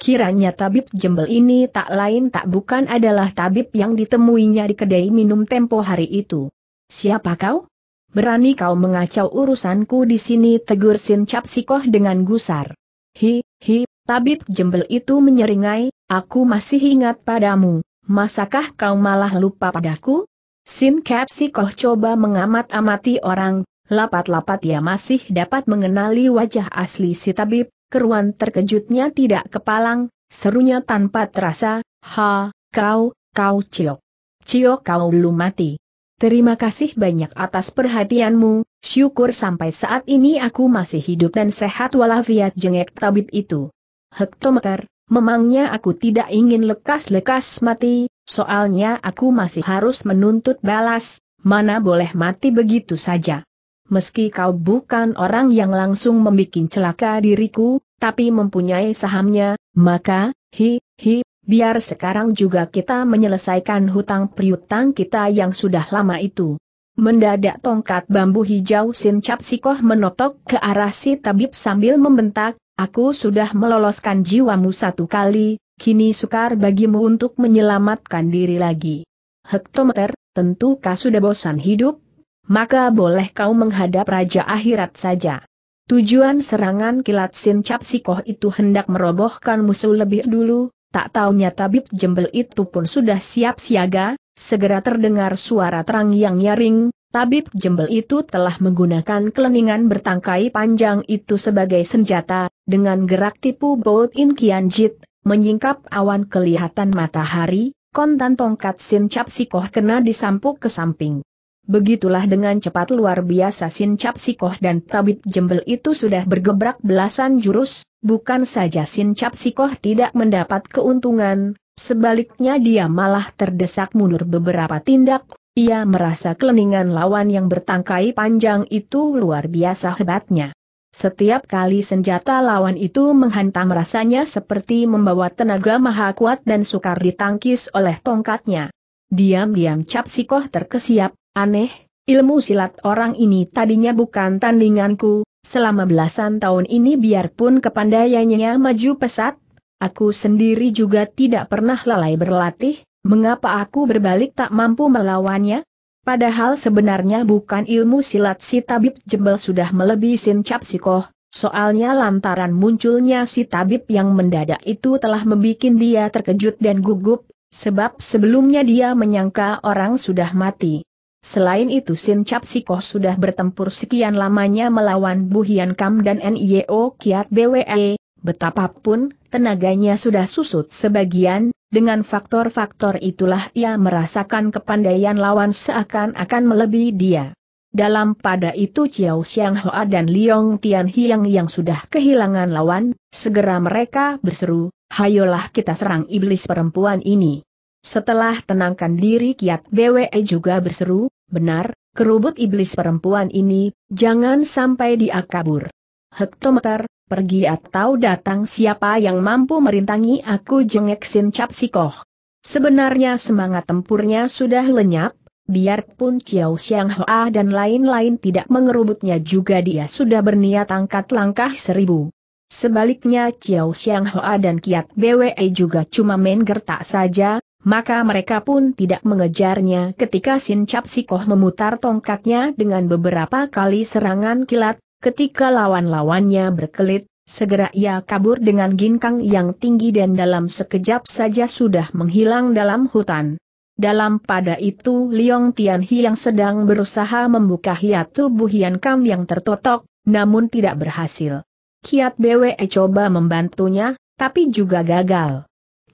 Kiranya tabib jembel ini tak lain tak bukan adalah tabib yang ditemuinya di kedai minum tempo hari itu. Siapa kau? Berani kau mengacau urusanku di sini tegur Sin Cap Sikoh dengan gusar. Hi, hi, Tabib jembel itu menyeringai, aku masih ingat padamu, masakah kau malah lupa padaku? Sin Koh coba mengamat-amati orang, lapat-lapat ia masih dapat mengenali wajah asli si tabib, keruan terkejutnya tidak kepalang, serunya tanpa terasa, ha, kau, kau ciok. Ciok kau belum mati. Terima kasih banyak atas perhatianmu, syukur sampai saat ini aku masih hidup dan sehat walafiat jengek tabib itu hektometer, memangnya aku tidak ingin lekas-lekas mati, soalnya aku masih harus menuntut balas, mana boleh mati begitu saja. Meski kau bukan orang yang langsung membuat celaka diriku, tapi mempunyai sahamnya, maka, hi, hi, biar sekarang juga kita menyelesaikan hutang priutang kita yang sudah lama itu. Mendadak tongkat bambu hijau Sin Capsikoh menotok ke arah si tabib sambil membentak, Aku sudah meloloskan jiwamu satu kali, kini sukar bagimu untuk menyelamatkan diri lagi. Hektometer, tentu kau sudah bosan hidup? Maka boleh kau menghadap Raja Akhirat saja. Tujuan serangan kilat Sincap Sikoh itu hendak merobohkan musuh lebih dulu, tak taunya tabib jembel itu pun sudah siap siaga, segera terdengar suara terang yang nyaring, Tabib jembel itu telah menggunakan keleningan bertangkai panjang itu sebagai senjata, dengan gerak tipu Bout In Kian Jit, menyingkap awan kelihatan matahari, kontan tongkat Sin Cap Sikoh kena disampuk ke samping. Begitulah dengan cepat luar biasa Sin Cap Sikoh dan Tabib jembel itu sudah bergebrak belasan jurus, bukan saja Sin Cap Sikoh tidak mendapat keuntungan, Sebaliknya dia malah terdesak mundur beberapa tindak, ia merasa keleningan lawan yang bertangkai panjang itu luar biasa hebatnya. Setiap kali senjata lawan itu menghantam rasanya seperti membawa tenaga maha kuat dan sukar ditangkis oleh tongkatnya. Diam-diam Cap Sikoh terkesiap, aneh, ilmu silat orang ini tadinya bukan tandinganku, selama belasan tahun ini biarpun kepandaiannya maju pesat, aku sendiri juga tidak pernah lalai berlatih, Mengapa aku berbalik tak mampu melawannya? Padahal sebenarnya bukan ilmu silat si tabib jebel sudah melebihi sincap sikoh, soalnya lantaran munculnya si tabib yang mendadak itu telah membuat dia terkejut dan gugup, sebab sebelumnya dia menyangka orang sudah mati. Selain itu Sin Cap Sikoh sudah bertempur sekian lamanya melawan Bu Hian Kam dan NIO e Kiat BWE, betapapun tenaganya sudah susut sebagian, dengan faktor-faktor itulah ia merasakan kepandaian lawan seakan-akan melebihi dia. Dalam pada itu Chiao Xiang Hoa dan Liong Tian Hiang yang sudah kehilangan lawan, segera mereka berseru, hayolah kita serang iblis perempuan ini. Setelah tenangkan diri Kiat BWE juga berseru, benar, kerubut iblis perempuan ini, jangan sampai dia kabur. Hektometer, pergi atau datang siapa yang mampu merintangi aku jengek Sin Cap Sikoh. Sebenarnya semangat tempurnya sudah lenyap, biarpun Chiao Xiang Hoa dan lain-lain tidak mengerubutnya juga dia sudah berniat angkat langkah seribu. Sebaliknya Chiao Xiang Hoa dan Kiat BWE juga cuma main gertak saja, maka mereka pun tidak mengejarnya ketika Sin Cap Sikoh memutar tongkatnya dengan beberapa kali serangan kilat, Ketika lawan-lawannya berkelit, segera ia kabur dengan ginkang yang tinggi dan dalam sekejap saja sudah menghilang dalam hutan. Dalam pada itu Liong Tianhi yang sedang berusaha membuka hiat tubuh Hian Kam yang tertotok, namun tidak berhasil. Kiat BWE coba membantunya, tapi juga gagal.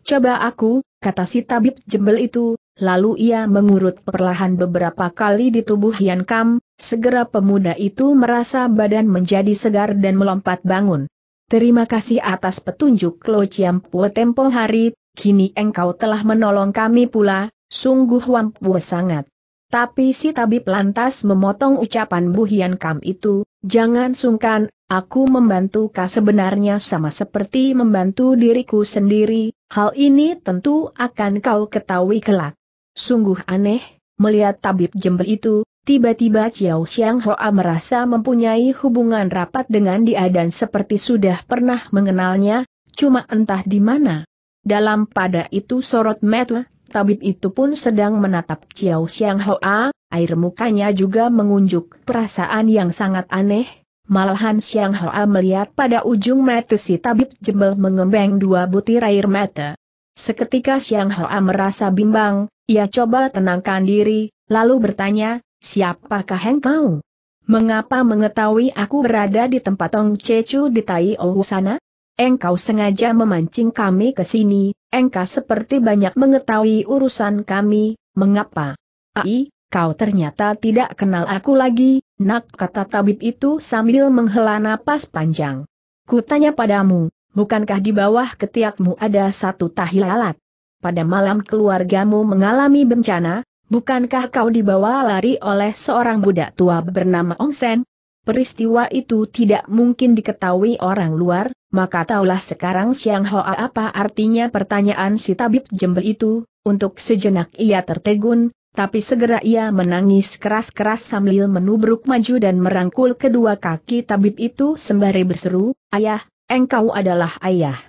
Coba aku, kata si tabib jembel itu, lalu ia mengurut perlahan beberapa kali di tubuh Hian Kam, segera pemuda itu merasa badan menjadi segar dan melompat bangun. Terima kasih atas petunjuk Lo Chiampu tempo hari, kini engkau telah menolong kami pula, sungguh Wampu sangat. Tapi si tabib lantas memotong ucapan Bu Hian Kam itu, jangan sungkan, aku membantu kau sebenarnya sama seperti membantu diriku sendiri, hal ini tentu akan kau ketahui kelak. Sungguh aneh, melihat tabib jembel itu, tiba-tiba Chiao Xiang Hoa merasa mempunyai hubungan rapat dengan dia dan seperti sudah pernah mengenalnya, cuma entah di mana. Dalam pada itu sorot mata, tabib itu pun sedang menatap Chiao Xiang Hoa, air mukanya juga mengunjuk perasaan yang sangat aneh, Malahan Xiang Hoa melihat pada ujung mata si tabib jembel mengembang dua butir air mata. Seketika Xiang Hoa merasa bimbang, ia coba tenangkan diri, lalu bertanya, siapakah engkau? Mengapa mengetahui aku berada di tempat Tong Cecu di Tai Ou sana? Engkau sengaja memancing kami ke sini, engkau seperti banyak mengetahui urusan kami, mengapa? Ai, kau ternyata tidak kenal aku lagi, nak kata tabib itu sambil menghela napas panjang. Kutanya padamu, bukankah di bawah ketiakmu ada satu tahi lalat? pada malam keluargamu mengalami bencana, bukankah kau dibawa lari oleh seorang budak tua bernama Ong Sen? Peristiwa itu tidak mungkin diketahui orang luar, maka taulah sekarang Siang Hoa apa artinya pertanyaan si tabib jembel itu, untuk sejenak ia tertegun, tapi segera ia menangis keras-keras sambil menubruk maju dan merangkul kedua kaki tabib itu sembari berseru, Ayah, engkau adalah ayah.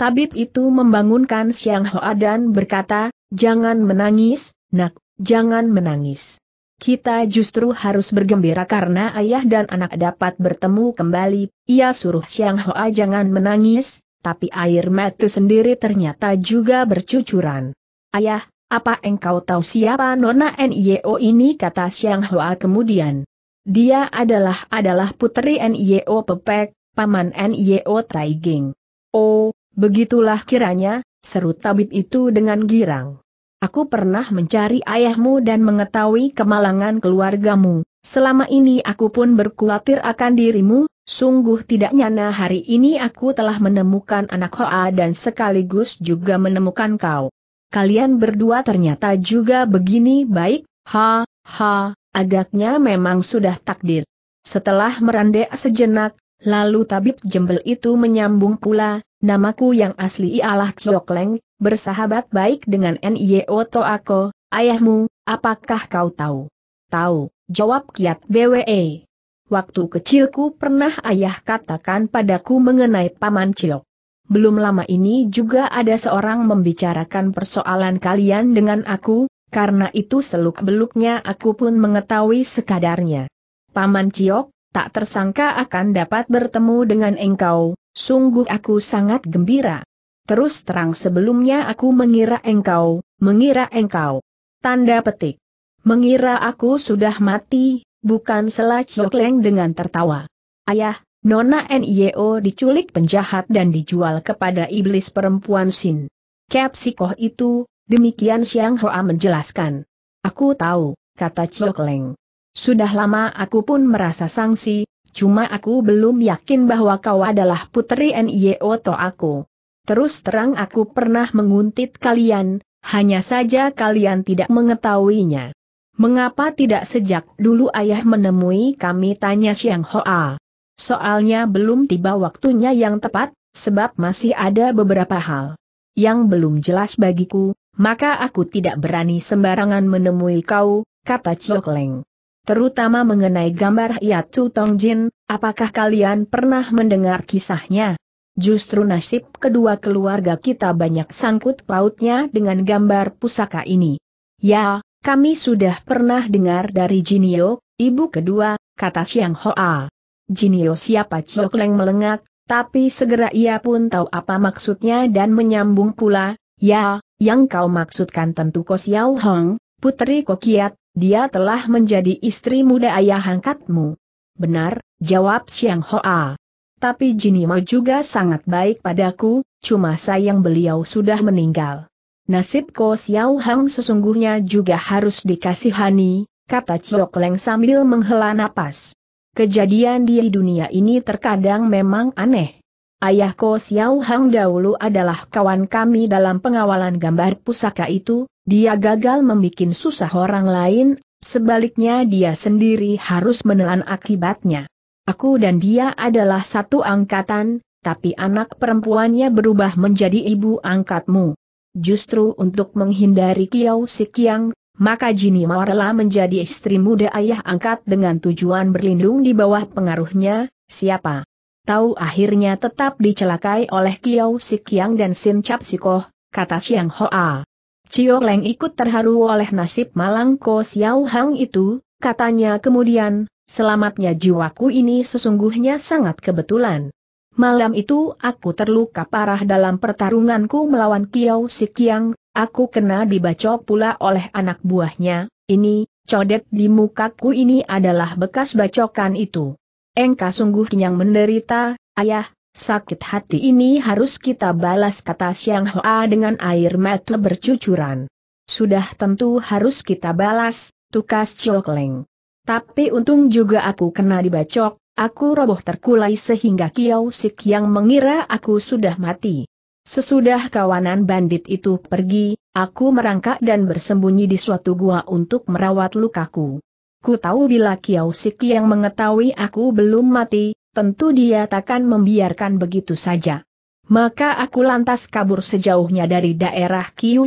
Tabib itu membangunkan Siang Hoa dan berkata, jangan menangis, nak, jangan menangis. Kita justru harus bergembira karena ayah dan anak dapat bertemu kembali. Ia suruh Siang Hoa jangan menangis, tapi air mata sendiri ternyata juga bercucuran. Ayah, apa engkau tahu siapa Nona Nio ini kata Siang Hoa kemudian. Dia adalah adalah putri Nio Pepek, paman Nio Taiging. Oh, Begitulah kiranya, seru tabib itu dengan girang. Aku pernah mencari ayahmu dan mengetahui kemalangan keluargamu, selama ini aku pun berkuatir akan dirimu, sungguh tidak nyana hari ini aku telah menemukan anak Hoa dan sekaligus juga menemukan kau. Kalian berdua ternyata juga begini baik, ha, ha, agaknya memang sudah takdir. Setelah merandek sejenak, Lalu tabib jembel itu menyambung pula, namaku yang asli ialah Leng, bersahabat baik dengan N.I.O. Toako, ayahmu, apakah kau tahu? Tahu, jawab kiat BWE. Waktu kecilku pernah ayah katakan padaku mengenai Paman Ciok. Belum lama ini juga ada seorang membicarakan persoalan kalian dengan aku, karena itu seluk-beluknya aku pun mengetahui sekadarnya. Paman Ciok, tak tersangka akan dapat bertemu dengan engkau, sungguh aku sangat gembira. Terus terang sebelumnya aku mengira engkau, mengira engkau. Tanda petik. Mengira aku sudah mati, bukan selacokleng dengan tertawa. Ayah, Nona NIO diculik penjahat dan dijual kepada iblis perempuan Sin. Kepsikoh itu, demikian Siang Hoa menjelaskan. Aku tahu, kata Cokleng. Sudah lama aku pun merasa sangsi, cuma aku belum yakin bahwa kau adalah putri Nio To aku. Terus terang aku pernah menguntit kalian, hanya saja kalian tidak mengetahuinya. Mengapa tidak sejak dulu ayah menemui kami tanya Siang Hoa? Soalnya belum tiba waktunya yang tepat, sebab masih ada beberapa hal yang belum jelas bagiku, maka aku tidak berani sembarangan menemui kau, kata leng terutama mengenai gambar ya Tong Jin, apakah kalian pernah mendengar kisahnya? Justru nasib kedua keluarga kita banyak sangkut pautnya dengan gambar pusaka ini. Ya, kami sudah pernah dengar dari Jinio, ibu kedua, kata Siang Hoa. Jinio siapa Chok Leng melengak, tapi segera ia pun tahu apa maksudnya dan menyambung pula, ya, yang kau maksudkan tentu Xiao Hong, putri Kokiat, dia telah menjadi istri muda ayah angkatmu. Benar, jawab Siang Hoa. Tapi Jinima juga sangat baik padaku, cuma sayang beliau sudah meninggal. Nasib Ko Xiao Hang sesungguhnya juga harus dikasihani, kata Chiok Leng sambil menghela napas. Kejadian di dunia ini terkadang memang aneh. Ayah Ko Xiao Hang dahulu adalah kawan kami dalam pengawalan gambar pusaka itu, dia gagal membuat susah orang lain, sebaliknya dia sendiri harus menelan akibatnya. Aku dan dia adalah satu angkatan, tapi anak perempuannya berubah menjadi ibu angkatmu. Justru untuk menghindari Kiao Sikiang, maka Jini mau menjadi istri muda ayah angkat dengan tujuan berlindung di bawah pengaruhnya, siapa? Tahu akhirnya tetap dicelakai oleh Kiao Sikiang dan Sin Chapsikoh, kata Siang Hoa. Cio Leng ikut terharu oleh nasib malang Ko Xiao Hang itu, katanya kemudian, selamatnya jiwaku ini sesungguhnya sangat kebetulan. Malam itu aku terluka parah dalam pertarunganku melawan Kiao Sikiang, aku kena dibacok pula oleh anak buahnya, ini, codet di mukaku ini adalah bekas bacokan itu. Engka sungguh kenyang menderita, ayah, Sakit hati ini harus kita balas kata Siang Hoa dengan air mata bercucuran. Sudah tentu harus kita balas, tukas Ciokleng. Tapi untung juga aku kena dibacok, aku roboh terkulai sehingga Kiau Sik yang mengira aku sudah mati. Sesudah kawanan bandit itu pergi, aku merangkak dan bersembunyi di suatu gua untuk merawat lukaku. Ku tahu bila Kiau Sik yang mengetahui aku belum mati, tentu dia takkan membiarkan begitu saja. Maka aku lantas kabur sejauhnya dari daerah Kiu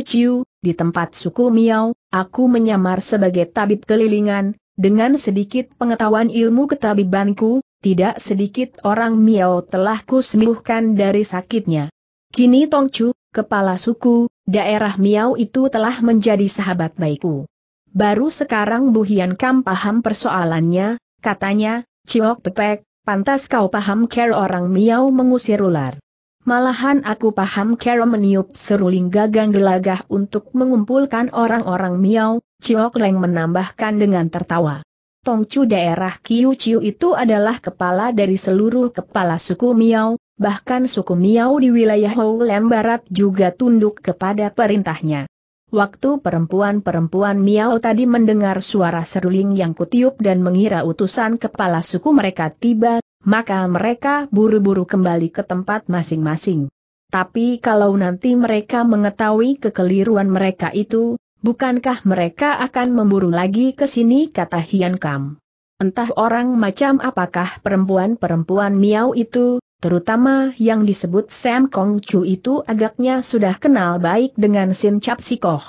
di tempat suku Miao, aku menyamar sebagai tabib kelilingan, dengan sedikit pengetahuan ilmu ketabibanku, tidak sedikit orang Miao telah kusembuhkan dari sakitnya. Kini Tongchu, kepala suku, daerah Miao itu telah menjadi sahabat baikku. Baru sekarang Bu Hian Kam paham persoalannya, katanya, Ciok Pepek, Pantas kau paham care orang miau mengusir ular. Malahan aku paham care meniup seruling gagang gelagah untuk mengumpulkan orang-orang Miao, Ciok Leng menambahkan dengan tertawa. Tongcu daerah Kiu Chiu itu adalah kepala dari seluruh kepala suku Miao, bahkan suku Miao di wilayah Houlen Barat juga tunduk kepada perintahnya. Waktu perempuan-perempuan Miao tadi mendengar suara seruling yang kutiup dan mengira utusan kepala suku mereka tiba, maka mereka buru-buru kembali ke tempat masing-masing. Tapi kalau nanti mereka mengetahui kekeliruan mereka itu, bukankah mereka akan memburu lagi ke sini kata Hian Kam. Entah orang macam apakah perempuan-perempuan Miao itu, Terutama yang disebut Sam Kong Chu itu agaknya sudah kenal baik dengan Sin Chap Sikoh.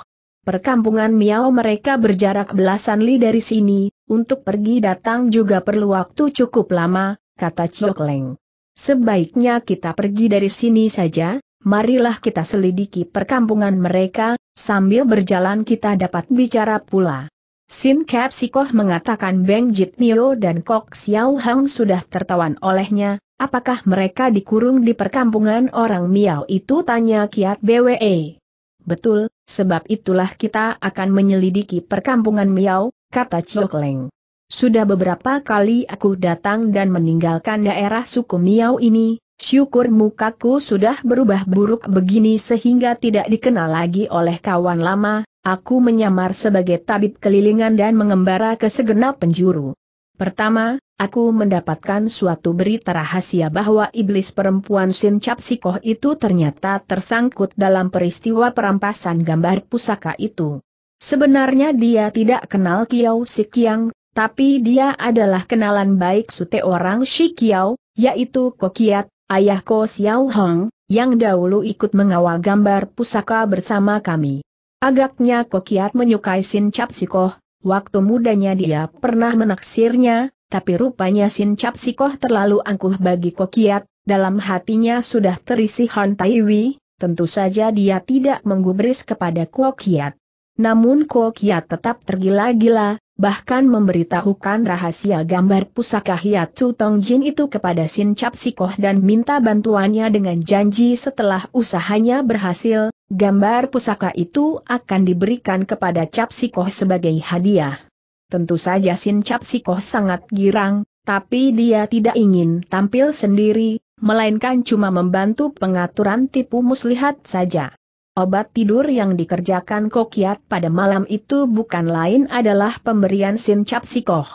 Perkampungan Miao mereka berjarak belasan li dari sini, untuk pergi datang juga perlu waktu cukup lama, kata Chok Leng. Sebaiknya kita pergi dari sini saja, marilah kita selidiki perkampungan mereka, sambil berjalan kita dapat bicara pula. Sin Kap Sikoh mengatakan Beng Jit Nio dan Kok Xiao Hang sudah tertawan olehnya, Apakah mereka dikurung di perkampungan orang Miao itu tanya Kiat BWE. Betul, sebab itulah kita akan menyelidiki perkampungan Miao, kata Chok Leng. Sudah beberapa kali aku datang dan meninggalkan daerah suku Miao ini, syukur mukaku sudah berubah buruk begini sehingga tidak dikenal lagi oleh kawan lama, aku menyamar sebagai tabib kelilingan dan mengembara ke segenap penjuru. Pertama, aku mendapatkan suatu berita rahasia bahwa iblis perempuan Sin Cap itu ternyata tersangkut dalam peristiwa perampasan gambar pusaka itu. Sebenarnya dia tidak kenal Kiao Sikiang, tapi dia adalah kenalan baik sute orang Shikiao, yaitu Kokiat, ayah Ko Xiao Hong, yang dahulu ikut mengawal gambar pusaka bersama kami. Agaknya Kokiat menyukai Sin Cap Waktu mudanya dia pernah menaksirnya, tapi rupanya Sin Cap Sikoh terlalu angkuh bagi Kokiat, dalam hatinya sudah terisi Hon Taiwi, tentu saja dia tidak menggubris kepada Kokiat. Namun Kokiat tetap tergila-gila, bahkan memberitahukan rahasia gambar pusaka Tong Jin itu kepada Sin Cap Sikoh dan minta bantuannya dengan janji setelah usahanya berhasil, Gambar pusaka itu akan diberikan kepada Cap Sikoh sebagai hadiah. Tentu saja Sin Cap Sikoh sangat girang, tapi dia tidak ingin tampil sendiri, melainkan cuma membantu pengaturan tipu muslihat saja. Obat tidur yang dikerjakan Kokiat pada malam itu bukan lain adalah pemberian Sin Cap Sikoh.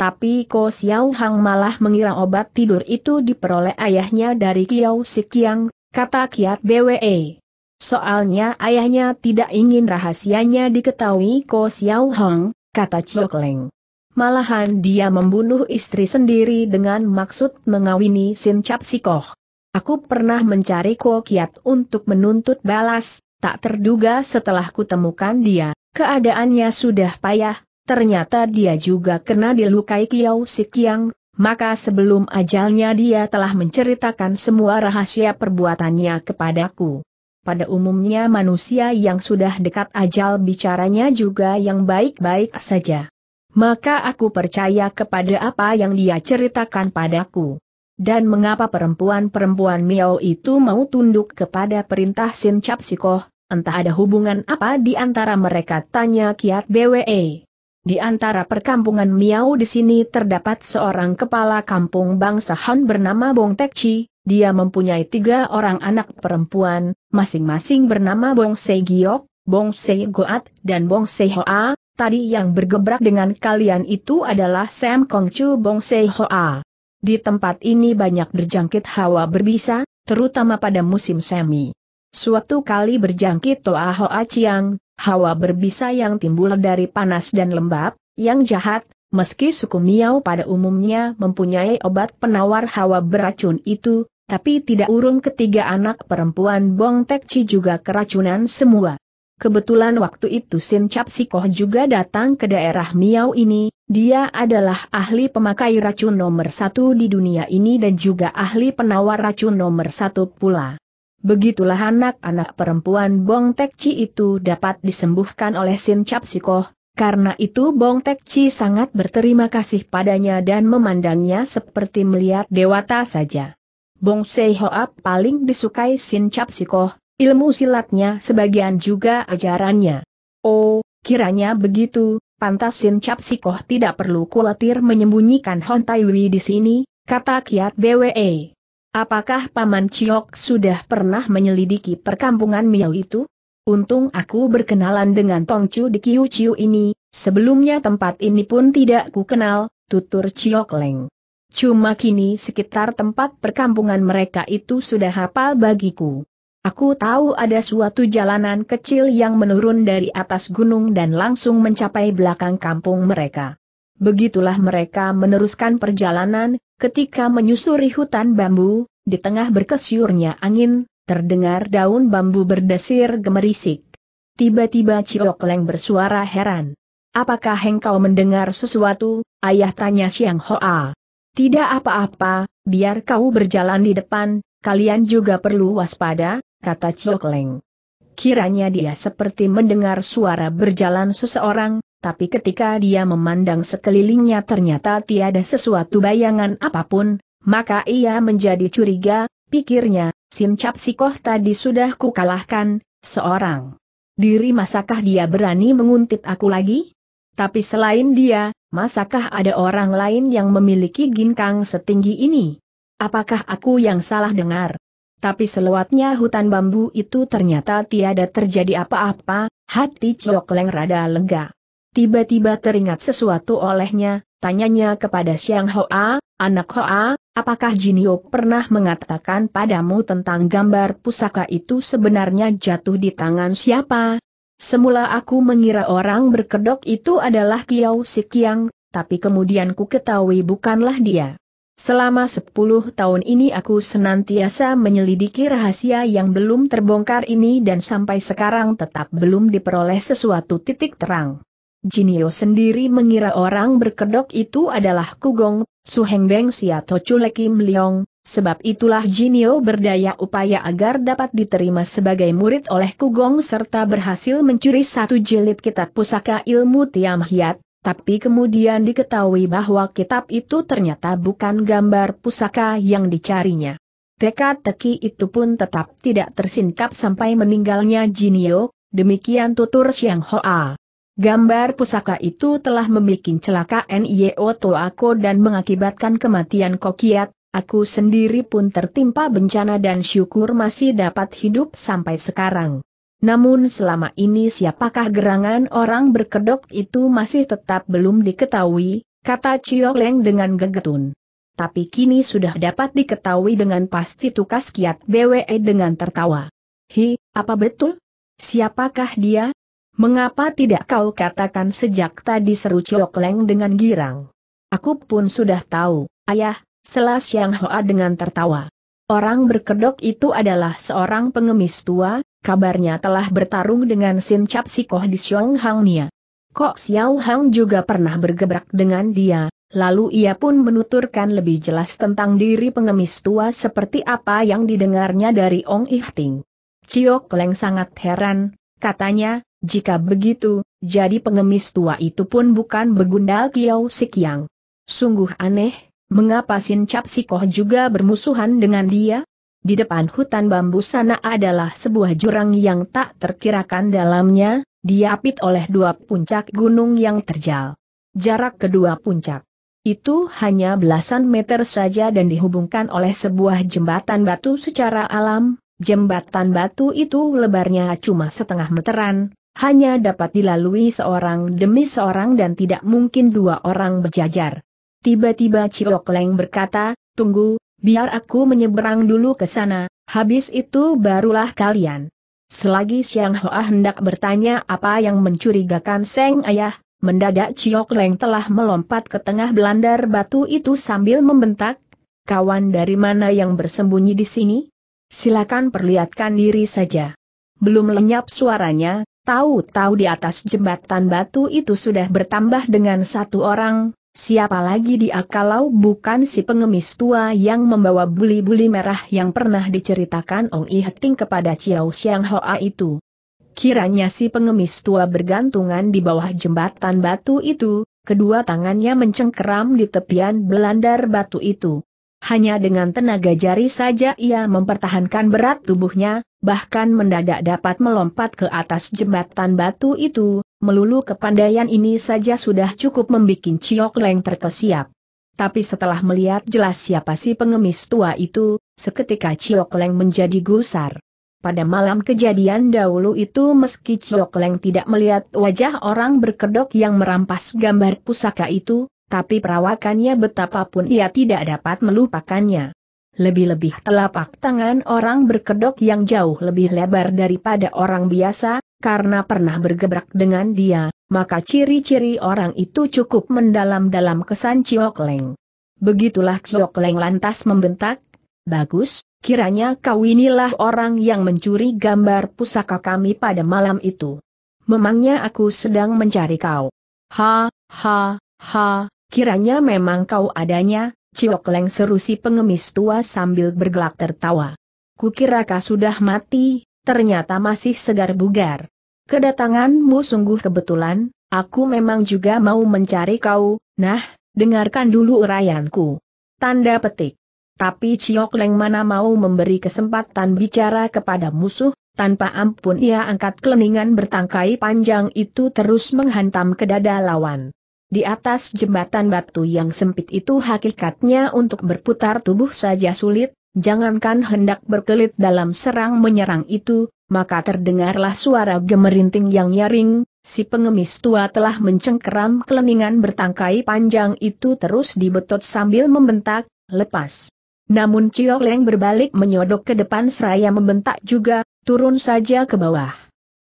Tapi Ko Xiao Hang malah mengira obat tidur itu diperoleh ayahnya dari Kiao Sikiang, kata Kiat BWE. Soalnya ayahnya tidak ingin rahasianya diketahui Ko Xiao Hong, kata Chiok Leng. Malahan dia membunuh istri sendiri dengan maksud mengawini Sin Chap Sikoh. Aku pernah mencari Ko Kiat untuk menuntut balas, tak terduga setelah kutemukan dia, keadaannya sudah payah, ternyata dia juga kena dilukai Kiau Sikiang, maka sebelum ajalnya dia telah menceritakan semua rahasia perbuatannya kepadaku pada umumnya manusia yang sudah dekat ajal bicaranya juga yang baik-baik saja. Maka aku percaya kepada apa yang dia ceritakan padaku. Dan mengapa perempuan-perempuan Miao itu mau tunduk kepada perintah Sin Cap Sikoh, entah ada hubungan apa di antara mereka tanya Kiat BWE. Di antara perkampungan Miao di sini terdapat seorang kepala kampung bangsa Han bernama Bong Chi. dia mempunyai tiga orang anak perempuan, masing-masing bernama Bong Se Giok, Bong Se Goat, dan Bong Se Hoa, tadi yang bergebrak dengan kalian itu adalah Sam Kong Chu Bong Se Hoa. Di tempat ini banyak berjangkit hawa berbisa, terutama pada musim semi. Suatu kali berjangkit Toa Hoa Chiang, hawa berbisa yang timbul dari panas dan lembab, yang jahat, meski suku Miao pada umumnya mempunyai obat penawar hawa beracun itu, tapi tidak urung ketiga anak perempuan Bong Tek Chi juga keracunan semua. Kebetulan waktu itu Sin Chap Sikoh juga datang ke daerah Miao ini, dia adalah ahli pemakai racun nomor satu di dunia ini dan juga ahli penawar racun nomor satu pula. Begitulah anak-anak perempuan Bong Tek Chi itu dapat disembuhkan oleh Sin Chap Sikoh, karena itu Bong Tek Chi sangat berterima kasih padanya dan memandangnya seperti melihat dewata saja. Bong Sei Hoap paling disukai Sin Chap Koh. ilmu silatnya sebagian juga ajarannya. Oh, kiranya begitu, pantas Sin Chap Koh tidak perlu khawatir menyembunyikan Hon Tai Wei di sini, kata Kiat BWE. Apakah Paman Chiok sudah pernah menyelidiki perkampungan Miao itu? Untung aku berkenalan dengan Tong Chu di Kiu Chiu ini, sebelumnya tempat ini pun tidak ku kenal, tutur Chiok Leng. Cuma kini sekitar tempat perkampungan mereka itu sudah hafal bagiku. Aku tahu ada suatu jalanan kecil yang menurun dari atas gunung dan langsung mencapai belakang kampung mereka. Begitulah mereka meneruskan perjalanan, ketika menyusuri hutan bambu, di tengah berkesyurnya angin, terdengar daun bambu berdesir gemerisik. Tiba-tiba Ciok Leng bersuara heran. Apakah engkau mendengar sesuatu, ayah tanya Siang Hoa. Tidak apa-apa, biar kau berjalan di depan, kalian juga perlu waspada, kata Chokleng. Kiranya dia seperti mendengar suara berjalan seseorang, tapi ketika dia memandang sekelilingnya ternyata tiada sesuatu bayangan apapun, maka ia menjadi curiga, pikirnya, Sim Cap Sikoh tadi sudah kukalahkan, seorang. Diri masakah dia berani menguntit aku lagi? Tapi selain dia, masakah ada orang lain yang memiliki ginkang setinggi ini? Apakah aku yang salah dengar? Tapi selewatnya hutan bambu itu ternyata tiada terjadi apa-apa, hati Chok Leng rada lega. Tiba-tiba teringat sesuatu olehnya, tanyanya kepada Siang Hoa, anak Hoa, apakah Jinio pernah mengatakan padamu tentang gambar pusaka itu sebenarnya jatuh di tangan siapa? semula aku mengira orang berkedok itu adalah Kiau Sikiang, tapi kemudian ku ketahui bukanlah dia. Selama sepuluh tahun ini aku senantiasa menyelidiki rahasia yang belum terbongkar ini dan sampai sekarang tetap belum diperoleh sesuatu titik terang. Jinio sendiri mengira orang berkedok itu adalah Kugong, Suheng beng Sia Tocu Lekim Liong, Sebab itulah Jinio berdaya upaya agar dapat diterima sebagai murid oleh Kugong serta berhasil mencuri satu jilid kitab pusaka ilmu Tiam Hiat, tapi kemudian diketahui bahwa kitab itu ternyata bukan gambar pusaka yang dicarinya. Tekad teki itu pun tetap tidak tersingkap sampai meninggalnya Jinio, demikian tutur Siang Hoa. Gambar pusaka itu telah membuat celaka Nio Toako dan mengakibatkan kematian Kokiat, Aku sendiri pun tertimpa bencana dan syukur masih dapat hidup sampai sekarang. Namun selama ini siapakah gerangan orang berkedok itu masih tetap belum diketahui, kata Chio Leng dengan gegetun. Tapi kini sudah dapat diketahui dengan pasti tukas kiat BWE dengan tertawa. Hi, apa betul? Siapakah dia? Mengapa tidak kau katakan sejak tadi seru Chio Leng dengan girang? Aku pun sudah tahu, ayah, Selas Yang Hoa dengan tertawa. Orang berkedok itu adalah seorang pengemis tua, kabarnya telah bertarung dengan Sin Chap Sikoh di Siong Hang Nia. Kok Xiao Hang juga pernah bergebrak dengan dia, lalu ia pun menuturkan lebih jelas tentang diri pengemis tua seperti apa yang didengarnya dari Ong Ihting. Ciok Leng sangat heran, katanya, jika begitu, jadi pengemis tua itu pun bukan begundal Kiao Sikyang. Sungguh aneh, mengapa Sin Cap Koh juga bermusuhan dengan dia? Di depan hutan bambu sana adalah sebuah jurang yang tak terkirakan dalamnya, diapit oleh dua puncak gunung yang terjal. Jarak kedua puncak itu hanya belasan meter saja dan dihubungkan oleh sebuah jembatan batu secara alam. Jembatan batu itu lebarnya cuma setengah meteran, hanya dapat dilalui seorang demi seorang dan tidak mungkin dua orang berjajar. Tiba-tiba Ciok Leng berkata, tunggu, biar aku menyeberang dulu ke sana, habis itu barulah kalian. Selagi Siang Hoa hendak bertanya apa yang mencurigakan Seng Ayah, mendadak Ciok Leng telah melompat ke tengah belandar batu itu sambil membentak, kawan dari mana yang bersembunyi di sini? Silakan perlihatkan diri saja. Belum lenyap suaranya, tahu-tahu di atas jembatan batu itu sudah bertambah dengan satu orang, Siapa lagi dia kalau bukan si pengemis tua yang membawa buli-buli merah yang pernah diceritakan Ong I Heting kepada Chiao Xiang Hoa itu. Kiranya si pengemis tua bergantungan di bawah jembatan batu itu, kedua tangannya mencengkeram di tepian belandar batu itu. Hanya dengan tenaga jari saja ia mempertahankan berat tubuhnya, bahkan mendadak dapat melompat ke atas jembatan batu itu, melulu kepandaian ini saja sudah cukup membuat Ciok Leng terkesiap. Tapi setelah melihat jelas siapa si pengemis tua itu, seketika Ciok Leng menjadi gusar. Pada malam kejadian dahulu itu meski Ciok Leng tidak melihat wajah orang berkedok yang merampas gambar pusaka itu, tapi perawakannya betapapun ia tidak dapat melupakannya. Lebih-lebih telapak tangan orang berkedok yang jauh lebih lebar daripada orang biasa, karena pernah bergebrak dengan dia, maka ciri-ciri orang itu cukup mendalam dalam kesan Ciok Leng. Begitulah Ciok Leng lantas membentak, Bagus, kiranya kau inilah orang yang mencuri gambar pusaka kami pada malam itu. Memangnya aku sedang mencari kau. Ha, ha, ha, kiranya memang kau adanya, Ciok Leng seru si pengemis tua sambil bergelak tertawa. Kukira kau sudah mati, ternyata masih segar bugar. Kedatanganmu sungguh kebetulan, aku memang juga mau mencari kau, nah, dengarkan dulu urayanku. Tanda petik. Tapi Ciok Leng mana mau memberi kesempatan bicara kepada musuh, tanpa ampun ia angkat keleningan bertangkai panjang itu terus menghantam ke dada lawan. Di atas jembatan batu yang sempit itu hakikatnya untuk berputar tubuh saja sulit, Jangankan hendak berkelit dalam serang-menyerang itu, maka terdengarlah suara gemerinting yang nyaring, si pengemis tua telah mencengkeram keleningan bertangkai panjang itu terus dibetot sambil membentak, lepas. Namun Ciok Leng berbalik menyodok ke depan seraya membentak juga, turun saja ke bawah.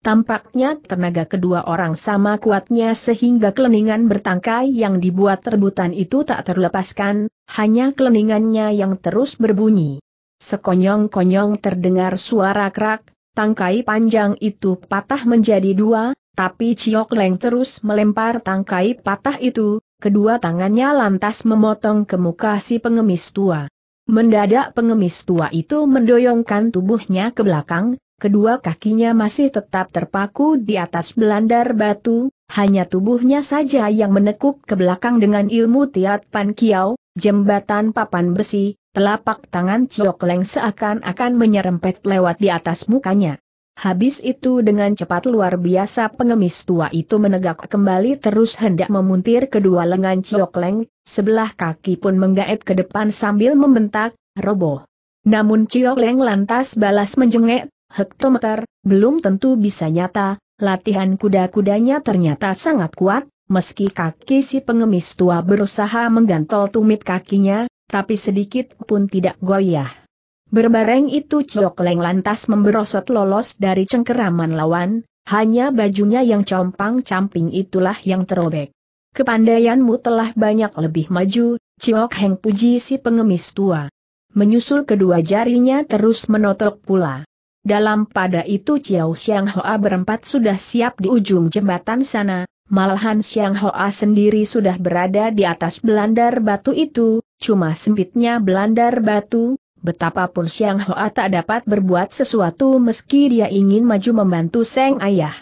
Tampaknya tenaga kedua orang sama kuatnya sehingga keleningan bertangkai yang dibuat rebutan itu tak terlepaskan, hanya keleningannya yang terus berbunyi. Sekonyong-konyong terdengar suara kerak, tangkai panjang itu patah menjadi dua, tapi Ciok Leng terus melempar tangkai patah itu, kedua tangannya lantas memotong ke muka si pengemis tua. Mendadak pengemis tua itu mendoyongkan tubuhnya ke belakang, kedua kakinya masih tetap terpaku di atas belandar batu, hanya tubuhnya saja yang menekuk ke belakang dengan ilmu tiat pan kiau, jembatan papan besi, telapak tangan Ciokleng seakan-akan menyerempet lewat di atas mukanya. Habis itu dengan cepat luar biasa pengemis tua itu menegak kembali terus hendak memuntir kedua lengan Ciokleng, sebelah kaki pun menggaet ke depan sambil membentak, roboh. Namun Ciokleng lantas balas menjengek, hektometer, belum tentu bisa nyata, latihan kuda-kudanya ternyata sangat kuat, meski kaki si pengemis tua berusaha menggantol tumit kakinya, tapi sedikit pun tidak goyah. Berbareng itu Ciok Leng lantas memberosot lolos dari cengkeraman lawan, hanya bajunya yang compang-camping itulah yang terobek. Kepandaianmu telah banyak lebih maju, Ciok Heng puji si pengemis tua. Menyusul kedua jarinya terus menotok pula. Dalam pada itu Chiao Xiang Hoa berempat sudah siap di ujung jembatan sana, malahan Xiang Hoa sendiri sudah berada di atas belandar batu itu, cuma sempitnya belandar batu, betapapun Xiang Hoa tak dapat berbuat sesuatu meski dia ingin maju membantu Seng Ayah.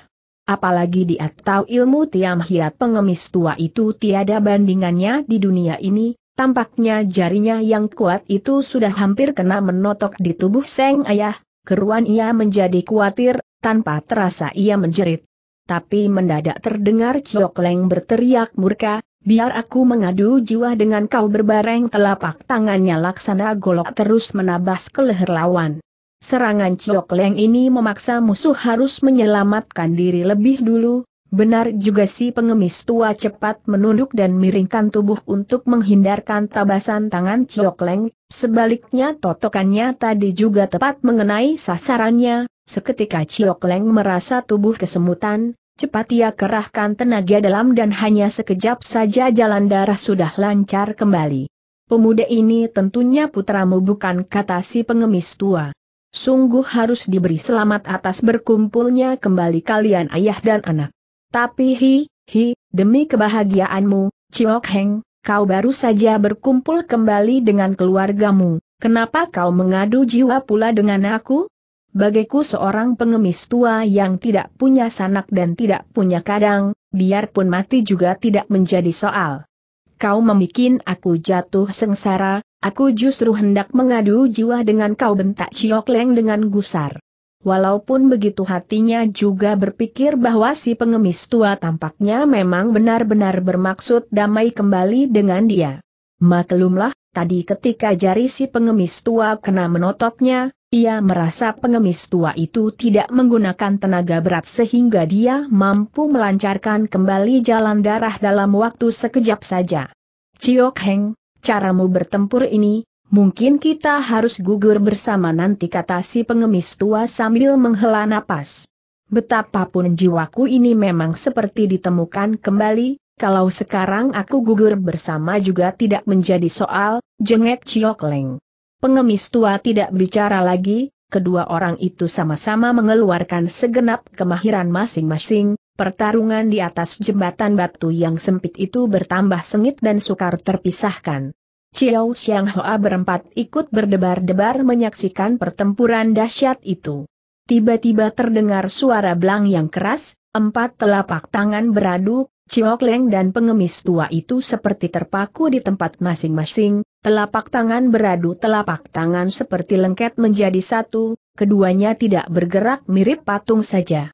Apalagi dia tahu ilmu Tiam Hiat pengemis tua itu tiada bandingannya di dunia ini, tampaknya jarinya yang kuat itu sudah hampir kena menotok di tubuh Seng Ayah, keruan ia menjadi khawatir, tanpa terasa ia menjerit. Tapi mendadak terdengar Leng berteriak murka, biar aku mengadu jiwa dengan kau berbareng telapak tangannya laksana golok terus menabas ke leher lawan. Serangan Leng ini memaksa musuh harus menyelamatkan diri lebih dulu, Benar juga si pengemis tua cepat menunduk dan miringkan tubuh untuk menghindarkan tabasan tangan Ciokleng, sebaliknya totokannya tadi juga tepat mengenai sasarannya, seketika Ciokleng merasa tubuh kesemutan, cepat ia kerahkan tenaga dalam dan hanya sekejap saja jalan darah sudah lancar kembali. Pemuda ini tentunya putramu bukan kata si pengemis tua. Sungguh harus diberi selamat atas berkumpulnya kembali kalian ayah dan anak. Tapi hi, hi, demi kebahagiaanmu, Ciok Heng, kau baru saja berkumpul kembali dengan keluargamu, kenapa kau mengadu jiwa pula dengan aku? Bagiku seorang pengemis tua yang tidak punya sanak dan tidak punya kadang, biarpun mati juga tidak menjadi soal. Kau membuat aku jatuh sengsara, aku justru hendak mengadu jiwa dengan kau bentak Ciok Leng dengan gusar. Walaupun begitu hatinya juga berpikir bahwa si pengemis tua tampaknya memang benar-benar bermaksud damai kembali dengan dia. Maklumlah, tadi ketika jari si pengemis tua kena menotoknya, ia merasa pengemis tua itu tidak menggunakan tenaga berat sehingga dia mampu melancarkan kembali jalan darah dalam waktu sekejap saja. Ciok Heng, caramu bertempur ini, Mungkin kita harus gugur bersama nanti kata si pengemis tua sambil menghela napas. Betapapun jiwaku ini memang seperti ditemukan kembali, kalau sekarang aku gugur bersama juga tidak menjadi soal, jengek Ciok Leng. Pengemis tua tidak bicara lagi, kedua orang itu sama-sama mengeluarkan segenap kemahiran masing-masing, pertarungan di atas jembatan batu yang sempit itu bertambah sengit dan sukar terpisahkan. Chiao Xiang Hoa berempat ikut berdebar-debar menyaksikan pertempuran dahsyat itu. Tiba-tiba terdengar suara belang yang keras, empat telapak tangan beradu, Chiao Leng dan pengemis tua itu seperti terpaku di tempat masing-masing, telapak tangan beradu telapak tangan seperti lengket menjadi satu, keduanya tidak bergerak mirip patung saja.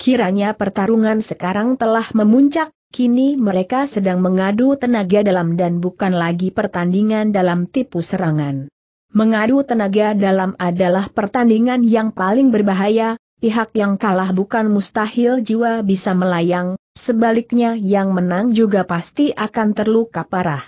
Kiranya pertarungan sekarang telah memuncak, Kini mereka sedang mengadu tenaga dalam dan bukan lagi pertandingan dalam tipu serangan. Mengadu tenaga dalam adalah pertandingan yang paling berbahaya, pihak yang kalah bukan mustahil jiwa bisa melayang, sebaliknya yang menang juga pasti akan terluka parah.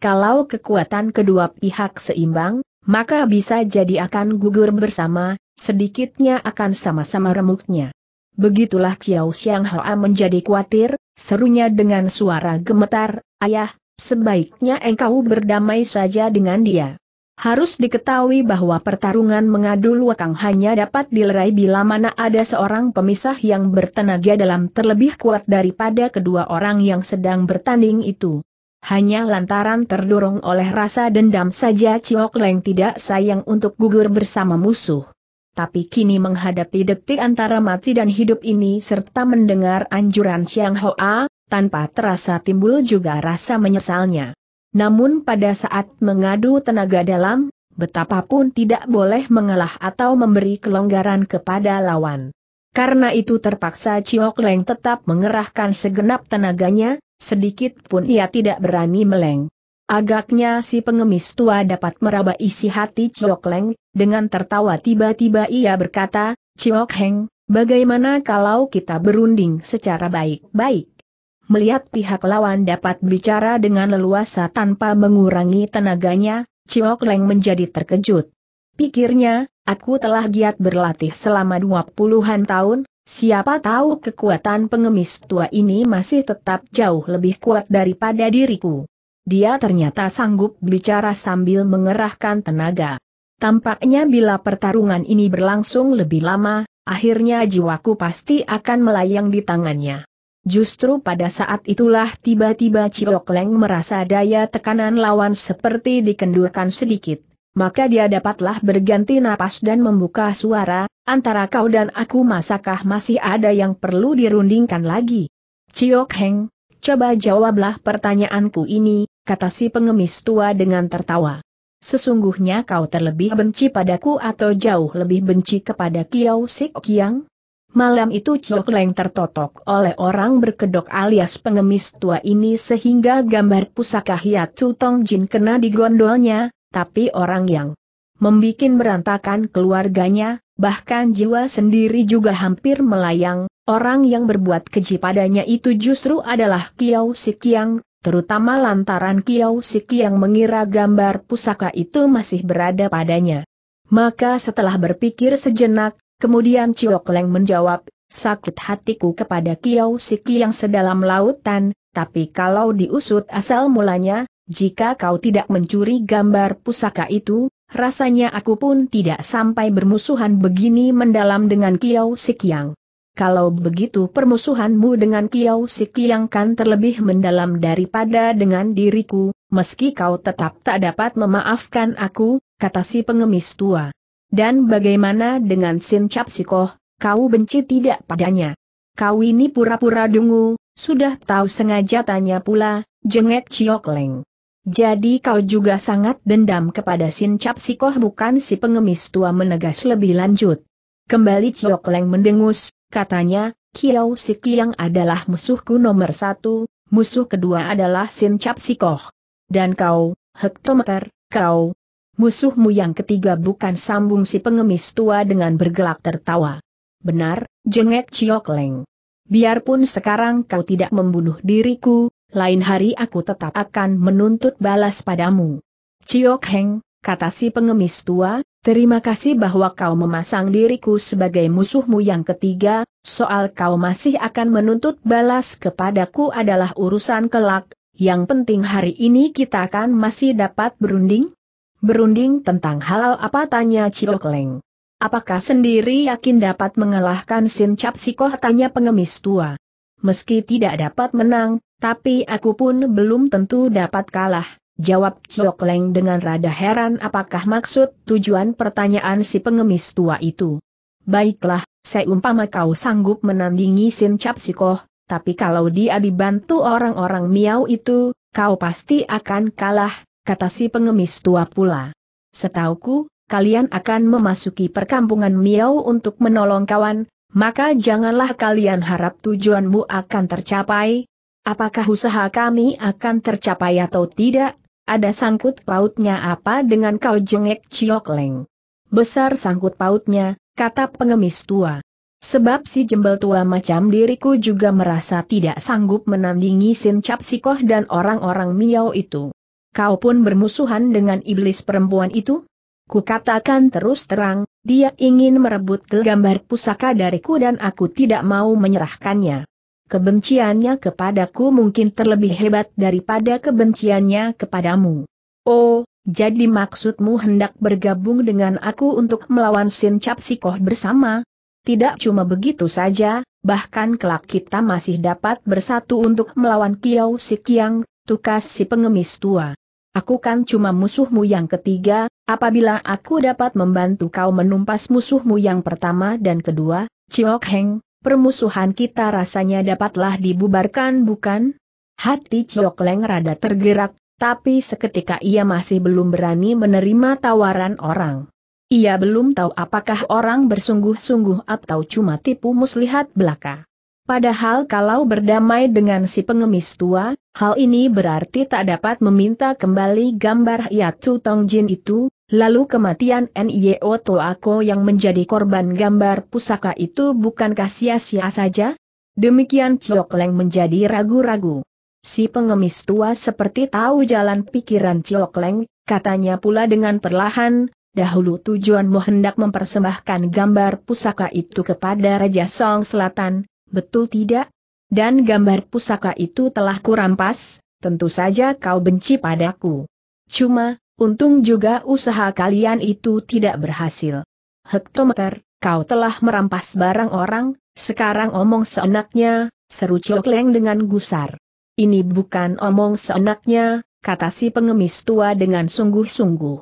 Kalau kekuatan kedua pihak seimbang, maka bisa jadi akan gugur bersama, sedikitnya akan sama-sama remuknya. Begitulah Chiao Xiang Hoa menjadi khawatir, serunya dengan suara gemetar, Ayah, sebaiknya engkau berdamai saja dengan dia. Harus diketahui bahwa pertarungan mengadu luakang hanya dapat dilerai bila mana ada seorang pemisah yang bertenaga dalam terlebih kuat daripada kedua orang yang sedang bertanding itu. Hanya lantaran terdorong oleh rasa dendam saja Ciok Leng tidak sayang untuk gugur bersama musuh tapi kini menghadapi detik antara mati dan hidup ini serta mendengar anjuran Xiang Hoa, tanpa terasa timbul juga rasa menyesalnya. Namun pada saat mengadu tenaga dalam, betapapun tidak boleh mengalah atau memberi kelonggaran kepada lawan. Karena itu terpaksa Chiok Leng tetap mengerahkan segenap tenaganya, sedikit pun ia tidak berani meleng. Agaknya si pengemis tua dapat meraba isi hati Chiok Leng, dengan tertawa tiba-tiba ia berkata, Chiok Heng, bagaimana kalau kita berunding secara baik-baik? Melihat pihak lawan dapat bicara dengan leluasa tanpa mengurangi tenaganya, Chiok Leng menjadi terkejut. Pikirnya, aku telah giat berlatih selama dua puluhan tahun, siapa tahu kekuatan pengemis tua ini masih tetap jauh lebih kuat daripada diriku. Dia ternyata sanggup bicara sambil mengerahkan tenaga. Tampaknya bila pertarungan ini berlangsung lebih lama, akhirnya jiwaku pasti akan melayang di tangannya. Justru pada saat itulah tiba-tiba Ciok Leng merasa daya tekanan lawan seperti dikendurkan sedikit. Maka dia dapatlah berganti napas dan membuka suara, antara kau dan aku masakah masih ada yang perlu dirundingkan lagi? Ciok Heng, coba jawablah pertanyaanku ini, kata si pengemis tua dengan tertawa. Sesungguhnya kau terlebih benci padaku atau jauh lebih benci kepada Kiao Sik Kiang? Malam itu Chok Leng tertotok oleh orang berkedok alias pengemis tua ini sehingga gambar pusaka Hiatsu Tong Jin kena digondolnya. tapi orang yang membikin berantakan keluarganya, bahkan jiwa sendiri juga hampir melayang, orang yang berbuat keji padanya itu justru adalah Kiao Sik Kiang terutama lantaran Kiau Siki yang mengira gambar pusaka itu masih berada padanya. Maka setelah berpikir sejenak, kemudian Ciok Leng menjawab, sakit hatiku kepada Kiau Siki yang sedalam lautan, tapi kalau diusut asal mulanya, jika kau tidak mencuri gambar pusaka itu, rasanya aku pun tidak sampai bermusuhan begini mendalam dengan Kiau Sikiang. Kalau begitu permusuhanmu dengan Kiao yang kan terlebih mendalam daripada dengan diriku, meski kau tetap tak dapat memaafkan aku, kata si pengemis tua. Dan bagaimana dengan Sin Cap Sikoh, kau benci tidak padanya? Kau ini pura-pura dungu, sudah tahu sengaja tanya pula, jengek Ciok Leng. Jadi kau juga sangat dendam kepada Sin Cap Sikoh bukan si pengemis tua menegas lebih lanjut. Kembali Ciok Leng mendengus, katanya, Kiao Siki yang adalah musuhku nomor satu, musuh kedua adalah Sin Cap Sikoh. Dan kau, Hektometer, kau, musuhmu yang ketiga bukan sambung si pengemis tua dengan bergelak tertawa. Benar, jengek Ciok Leng. Biarpun sekarang kau tidak membunuh diriku, lain hari aku tetap akan menuntut balas padamu. Ciok Heng, kata si pengemis tua, Terima kasih bahwa kau memasang diriku sebagai musuhmu yang ketiga, soal kau masih akan menuntut balas kepadaku adalah urusan kelak, yang penting hari ini kita akan masih dapat berunding? Berunding tentang halal apa tanya Ciok Leng. Apakah sendiri yakin dapat mengalahkan Sin Cap tanya pengemis tua. Meski tidak dapat menang, tapi aku pun belum tentu dapat kalah. Jawab Chok Leng dengan rada heran apakah maksud tujuan pertanyaan si pengemis tua itu. Baiklah, saya umpama kau sanggup menandingi Sin Cap Sikoh, tapi kalau dia dibantu orang-orang Miao itu, kau pasti akan kalah, kata si pengemis tua pula. Setauku, kalian akan memasuki perkampungan Miao untuk menolong kawan, maka janganlah kalian harap tujuanmu akan tercapai, Apakah usaha kami akan tercapai atau tidak, ada sangkut pautnya apa dengan kau jengek leng? Besar sangkut pautnya, kata pengemis tua. Sebab si jembel tua macam diriku juga merasa tidak sanggup menandingi Sin Cap Sikoh dan orang-orang Miao itu. Kau pun bermusuhan dengan iblis perempuan itu? Kukatakan terus terang, dia ingin merebut gelgambar pusaka dariku dan aku tidak mau menyerahkannya kebenciannya kepadaku mungkin terlebih hebat daripada kebenciannya kepadamu. Oh, jadi maksudmu hendak bergabung dengan aku untuk melawan Sin Cap bersama? Tidak cuma begitu saja, bahkan kelak kita masih dapat bersatu untuk melawan Kiao Sikyang, tukas si pengemis tua. Aku kan cuma musuhmu yang ketiga, apabila aku dapat membantu kau menumpas musuhmu yang pertama dan kedua, Chiok Heng, permusuhan kita rasanya dapatlah dibubarkan bukan? Hati Chok Leng rada tergerak, tapi seketika ia masih belum berani menerima tawaran orang. Ia belum tahu apakah orang bersungguh-sungguh atau cuma tipu muslihat belaka. Padahal kalau berdamai dengan si pengemis tua, hal ini berarti tak dapat meminta kembali gambar Yatsu Jin itu, Lalu kematian Nio Toako yang menjadi korban gambar pusaka itu bukankah sia-sia saja? Demikian Leng menjadi ragu-ragu. Si pengemis tua seperti tahu jalan pikiran Leng, katanya pula dengan perlahan, dahulu tujuanmu hendak mempersembahkan gambar pusaka itu kepada Raja Song Selatan, betul tidak? Dan gambar pusaka itu telah kurampas, tentu saja kau benci padaku. Cuma, Untung juga usaha kalian itu tidak berhasil. Hektometer, kau telah merampas barang orang, sekarang omong seenaknya, seru Leng dengan gusar. Ini bukan omong seenaknya, kata si pengemis tua dengan sungguh-sungguh.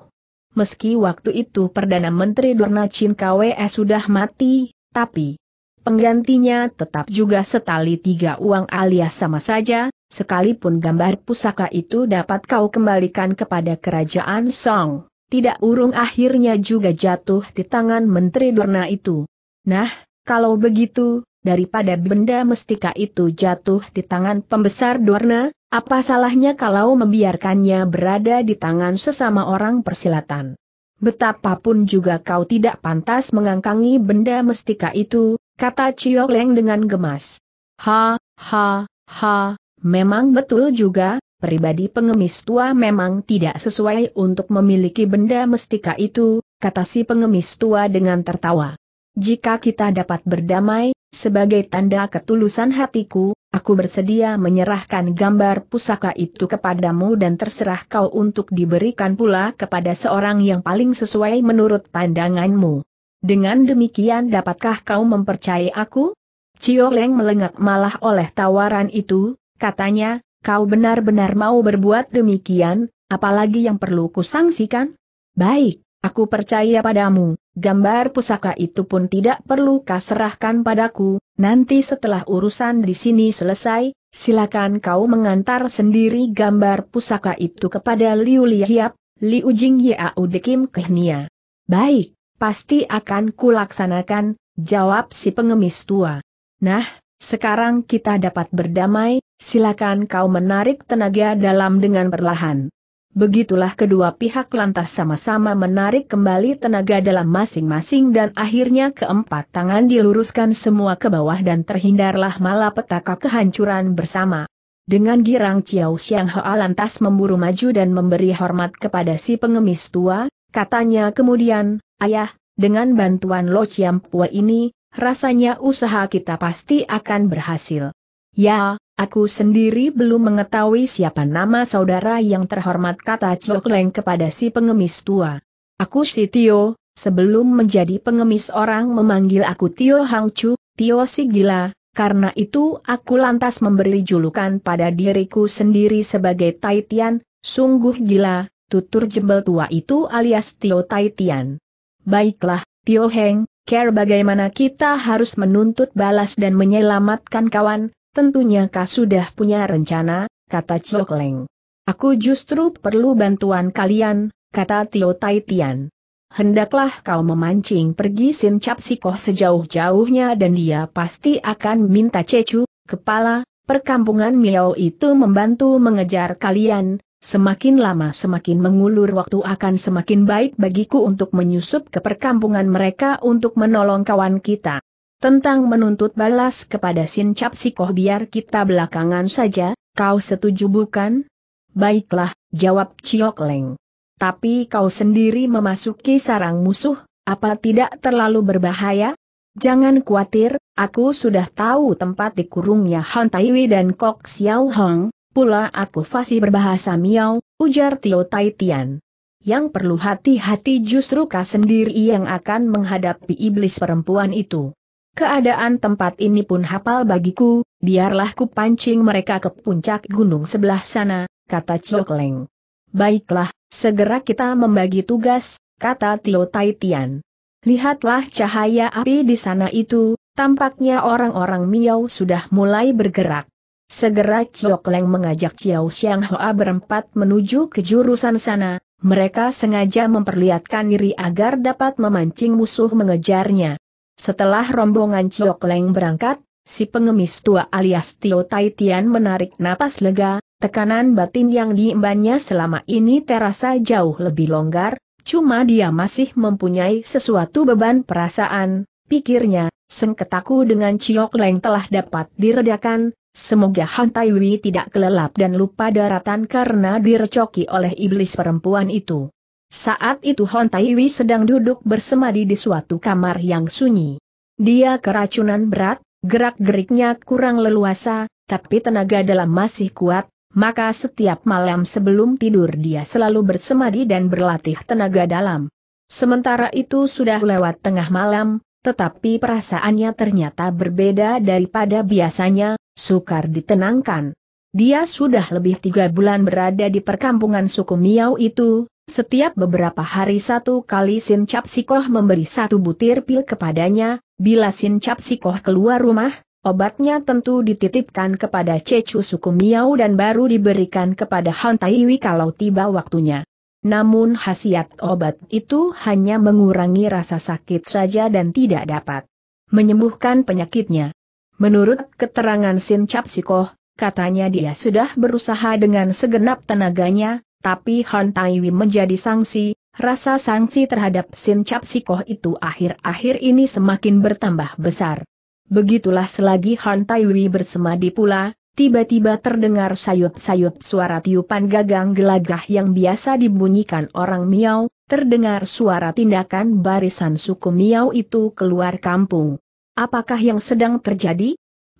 Meski waktu itu Perdana Menteri Dorna Chin KWS sudah mati, tapi, Penggantinya tetap juga setali tiga uang alias sama saja, sekalipun gambar pusaka itu dapat kau kembalikan kepada kerajaan Song, tidak urung akhirnya juga jatuh di tangan Menteri Durna itu. Nah, kalau begitu, daripada benda mestika itu jatuh di tangan pembesar Dorna, apa salahnya kalau membiarkannya berada di tangan sesama orang persilatan? Betapapun juga kau tidak pantas mengangkangi benda mestika itu, kata Chiyo Leng dengan gemas. Ha, ha, ha, memang betul juga, pribadi pengemis tua memang tidak sesuai untuk memiliki benda mestika itu, kata si pengemis tua dengan tertawa. Jika kita dapat berdamai, sebagai tanda ketulusan hatiku, aku bersedia menyerahkan gambar pusaka itu kepadamu dan terserah kau untuk diberikan pula kepada seorang yang paling sesuai menurut pandanganmu. Dengan demikian dapatkah kau mempercayai aku? Cio Leng melengak malah oleh tawaran itu, katanya, kau benar-benar mau berbuat demikian, apalagi yang perlu kusangsikan? Baik, aku percaya padamu, gambar pusaka itu pun tidak perlu kaserahkan padaku, nanti setelah urusan di sini selesai, silakan kau mengantar sendiri gambar pusaka itu kepada Liu Lihiap, Liu Jing Yau Dekim Kehnia. Baik, Pasti akan kulaksanakan, jawab si pengemis tua. Nah, sekarang kita dapat berdamai, silakan kau menarik tenaga dalam dengan perlahan. Begitulah kedua pihak lantas sama-sama menarik kembali tenaga dalam masing-masing dan akhirnya keempat tangan diluruskan semua ke bawah dan terhindarlah malapetaka kehancuran bersama. Dengan girang Chiao Xiang Hoa lantas memburu maju dan memberi hormat kepada si pengemis tua, katanya kemudian, Ayah, dengan bantuan Lo Pua ini, rasanya usaha kita pasti akan berhasil. Ya, aku sendiri belum mengetahui siapa nama saudara yang terhormat kata Leng kepada si pengemis tua. Aku si Tio, sebelum menjadi pengemis orang memanggil aku Tio Hangchu, Tio si gila, karena itu aku lantas memberi julukan pada diriku sendiri sebagai Taitian, sungguh gila, tutur jembel tua itu alias Tio Taitian. Baiklah, Tio Heng, care bagaimana kita harus menuntut balas dan menyelamatkan kawan, tentunya kau sudah punya rencana, kata Chok Leng. Aku justru perlu bantuan kalian, kata Tio Tai Tian. Hendaklah kau memancing pergi Sin Cap Sikoh sejauh-jauhnya dan dia pasti akan minta cecu, kepala, Perkampungan Miao itu membantu mengejar kalian, semakin lama semakin mengulur waktu akan semakin baik bagiku untuk menyusup ke perkampungan mereka untuk menolong kawan kita. Tentang menuntut balas kepada Sin Cap biar kita belakangan saja, kau setuju bukan? Baiklah, jawab Chiok Leng. Tapi kau sendiri memasuki sarang musuh, apa tidak terlalu berbahaya? Jangan khawatir, aku sudah tahu tempat dikurungnya Han Taiwi dan Kok Xiao Hong, pula aku fasih berbahasa Miao, ujar Tio Tai Tian. Yang perlu hati-hati justru kau sendiri yang akan menghadapi iblis perempuan itu. Keadaan tempat ini pun hafal bagiku, biarlah ku pancing mereka ke puncak gunung sebelah sana, kata Chok Leng. Baiklah, segera kita membagi tugas, kata Tio Tai Tian. Lihatlah cahaya api di sana itu, tampaknya orang-orang Miao sudah mulai bergerak. Segera Chiok Leng mengajak Chiao Xiang Hoa berempat menuju ke jurusan sana, mereka sengaja memperlihatkan diri agar dapat memancing musuh mengejarnya. Setelah rombongan Chiok Leng berangkat, si pengemis tua alias Tio Tai Tian menarik napas lega, tekanan batin yang diembannya selama ini terasa jauh lebih longgar, Cuma dia masih mempunyai sesuatu beban perasaan, pikirnya, sengketaku dengan Ciok Leng telah dapat diredakan, semoga Han Taiwi tidak kelelap dan lupa daratan karena direcoki oleh iblis perempuan itu. Saat itu Han Taiwi sedang duduk bersemadi di suatu kamar yang sunyi. Dia keracunan berat, gerak-geriknya kurang leluasa, tapi tenaga dalam masih kuat, maka setiap malam sebelum tidur dia selalu bersemadi dan berlatih tenaga dalam. Sementara itu sudah lewat tengah malam, tetapi perasaannya ternyata berbeda daripada biasanya, sukar ditenangkan. Dia sudah lebih tiga bulan berada di perkampungan suku Miau itu, setiap beberapa hari satu kali Sin Capsikoh memberi satu butir pil kepadanya, bila Sin Capsikoh keluar rumah, Obatnya tentu dititipkan kepada Cecu suku Miao dan baru diberikan kepada Han Taiwi kalau tiba waktunya. Namun khasiat obat itu hanya mengurangi rasa sakit saja dan tidak dapat menyembuhkan penyakitnya. Menurut keterangan Sin Cap katanya dia sudah berusaha dengan segenap tenaganya, tapi Han Taiwi menjadi sanksi, rasa sanksi terhadap Sin Cap itu akhir-akhir ini semakin bertambah besar. Begitulah selagi Han Taiwi bersemadi pula, tiba-tiba terdengar sayup-sayup suara tiupan gagang gelagah yang biasa dibunyikan orang miao. terdengar suara tindakan barisan suku miao itu keluar kampung. Apakah yang sedang terjadi?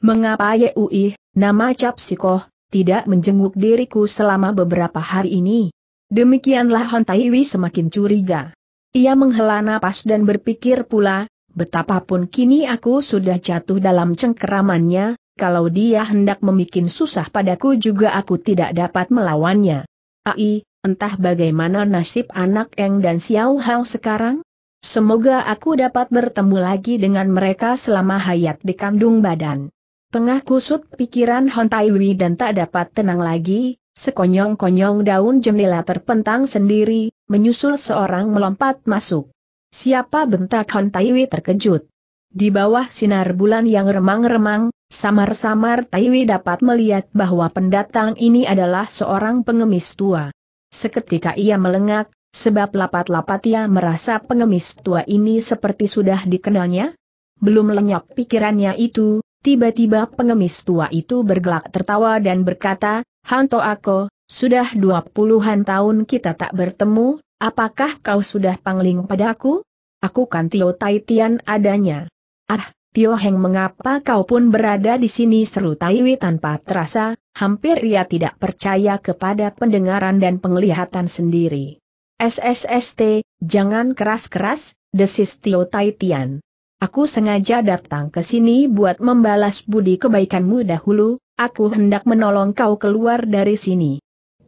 Mengapa Uih, nama Cap Sikoh, tidak menjenguk diriku selama beberapa hari ini? Demikianlah Han Taiwi semakin curiga. Ia menghela napas dan berpikir pula, Betapapun kini aku sudah jatuh dalam cengkeramannya, kalau dia hendak membuat susah padaku juga aku tidak dapat melawannya. Ai, entah bagaimana nasib anak Eng dan Xiao Hao sekarang? Semoga aku dapat bertemu lagi dengan mereka selama hayat di kandung badan. Tengah kusut pikiran Hon Taiwi dan tak dapat tenang lagi, sekonyong-konyong daun jendela terpentang sendiri, menyusul seorang melompat masuk. Siapa bentak Hon Taiwi terkejut. Di bawah sinar bulan yang remang-remang, samar-samar Taiwi dapat melihat bahwa pendatang ini adalah seorang pengemis tua. Seketika ia melengak, sebab lapat-lapat ia merasa pengemis tua ini seperti sudah dikenalnya. Belum lenyap pikirannya itu, tiba-tiba pengemis tua itu bergelak tertawa dan berkata, Hanto Ako, sudah dua puluhan tahun kita tak bertemu, apakah kau sudah pangling padaku? Aku kan Tio Tai Tian adanya. Ah, Tio Heng mengapa kau pun berada di sini seru Taiwi tanpa terasa, hampir ia tidak percaya kepada pendengaran dan penglihatan sendiri. SSST, jangan keras-keras, desis Tio Tai Tian. Aku sengaja datang ke sini buat membalas budi kebaikanmu dahulu, aku hendak menolong kau keluar dari sini.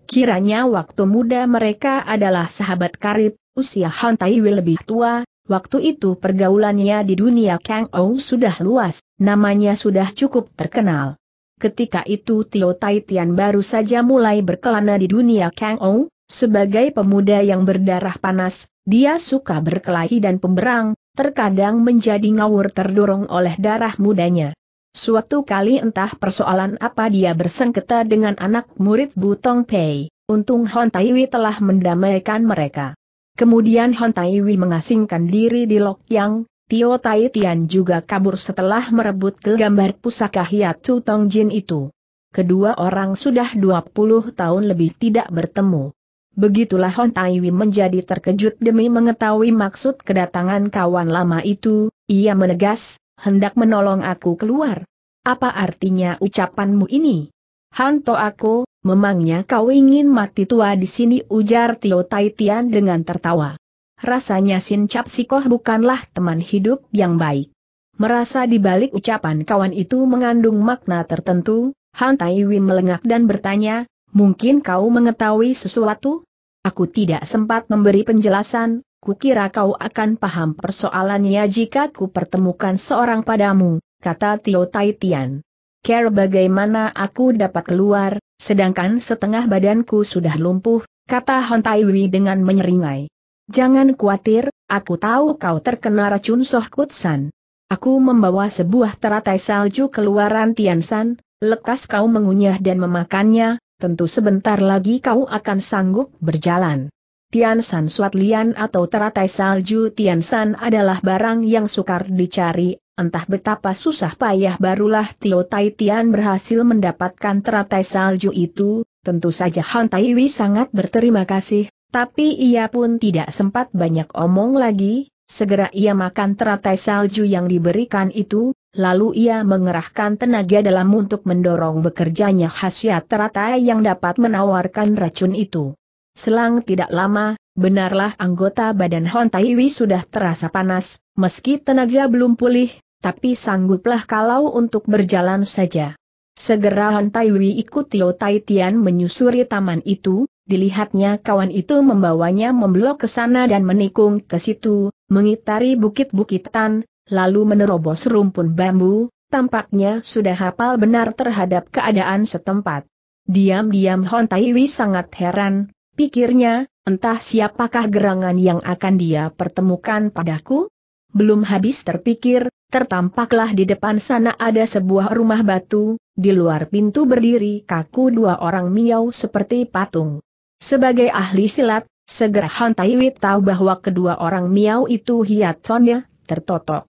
Kiranya waktu muda mereka adalah sahabat karib, usia Han Taiwi lebih tua, waktu itu pergaulannya di dunia Kang Ou sudah luas, namanya sudah cukup terkenal. Ketika itu Tio Tai Tian baru saja mulai berkelana di dunia Kang Ou, sebagai pemuda yang berdarah panas, dia suka berkelahi dan pemberang, terkadang menjadi ngawur terdorong oleh darah mudanya. Suatu kali entah persoalan apa dia bersengketa dengan anak murid Butong Pei, untung Hon Taiwi telah mendamaikan mereka. Kemudian Hon Taiwi mengasingkan diri di Lok Yang, Tio Tai Tian juga kabur setelah merebut ke gambar pusaka Chu Tong Jin itu. Kedua orang sudah 20 tahun lebih tidak bertemu. Begitulah Hon Taiwi menjadi terkejut demi mengetahui maksud kedatangan kawan lama itu, ia menegas, hendak menolong aku keluar. Apa artinya ucapanmu ini? Hanto aku, memangnya kau ingin mati tua di sini ujar Tio Tai Tian dengan tertawa. Rasanya Sin Cap Sikoh bukanlah teman hidup yang baik. Merasa dibalik ucapan kawan itu mengandung makna tertentu, Han Tai Wim melengak dan bertanya, mungkin kau mengetahui sesuatu? Aku tidak sempat memberi penjelasan, Kukira kau akan paham persoalannya jika ku pertemukan seorang padamu, kata Tio Tai Tian. Care bagaimana aku dapat keluar, sedangkan setengah badanku sudah lumpuh, kata Hon Tai Wei dengan menyeringai. Jangan khawatir, aku tahu kau terkena racun Soh Kutsan. Aku membawa sebuah teratai salju keluaran Tiansan, lekas kau mengunyah dan memakannya, tentu sebentar lagi kau akan sanggup berjalan. Tian San Suat Lian atau teratai salju Tian San adalah barang yang sukar dicari, entah betapa susah payah barulah Tio Tai Tian berhasil mendapatkan teratai salju itu, tentu saja Han Tai Wei sangat berterima kasih, tapi ia pun tidak sempat banyak omong lagi, segera ia makan teratai salju yang diberikan itu, lalu ia mengerahkan tenaga dalam untuk mendorong bekerjanya khasiat teratai yang dapat menawarkan racun itu. Selang tidak lama, benarlah anggota badan Hon Taiwi sudah terasa panas, meski tenaga belum pulih, tapi sangguplah kalau untuk berjalan saja. Segera Hon Taiwi ikut Tio Tai menyusuri taman itu, dilihatnya kawan itu membawanya memblok ke sana dan menikung ke situ, mengitari bukit-bukitan, lalu menerobos rumpun bambu, tampaknya sudah hafal benar terhadap keadaan setempat. Diam-diam Hon Taiwi sangat heran, Pikirnya, entah siapakah gerangan yang akan dia pertemukan padaku? Belum habis terpikir, tertampaklah di depan sana ada sebuah rumah batu, di luar pintu berdiri kaku dua orang miau seperti patung. Sebagai ahli silat, segera Han Taiwi tahu bahwa kedua orang miau itu sonnya, tertotok.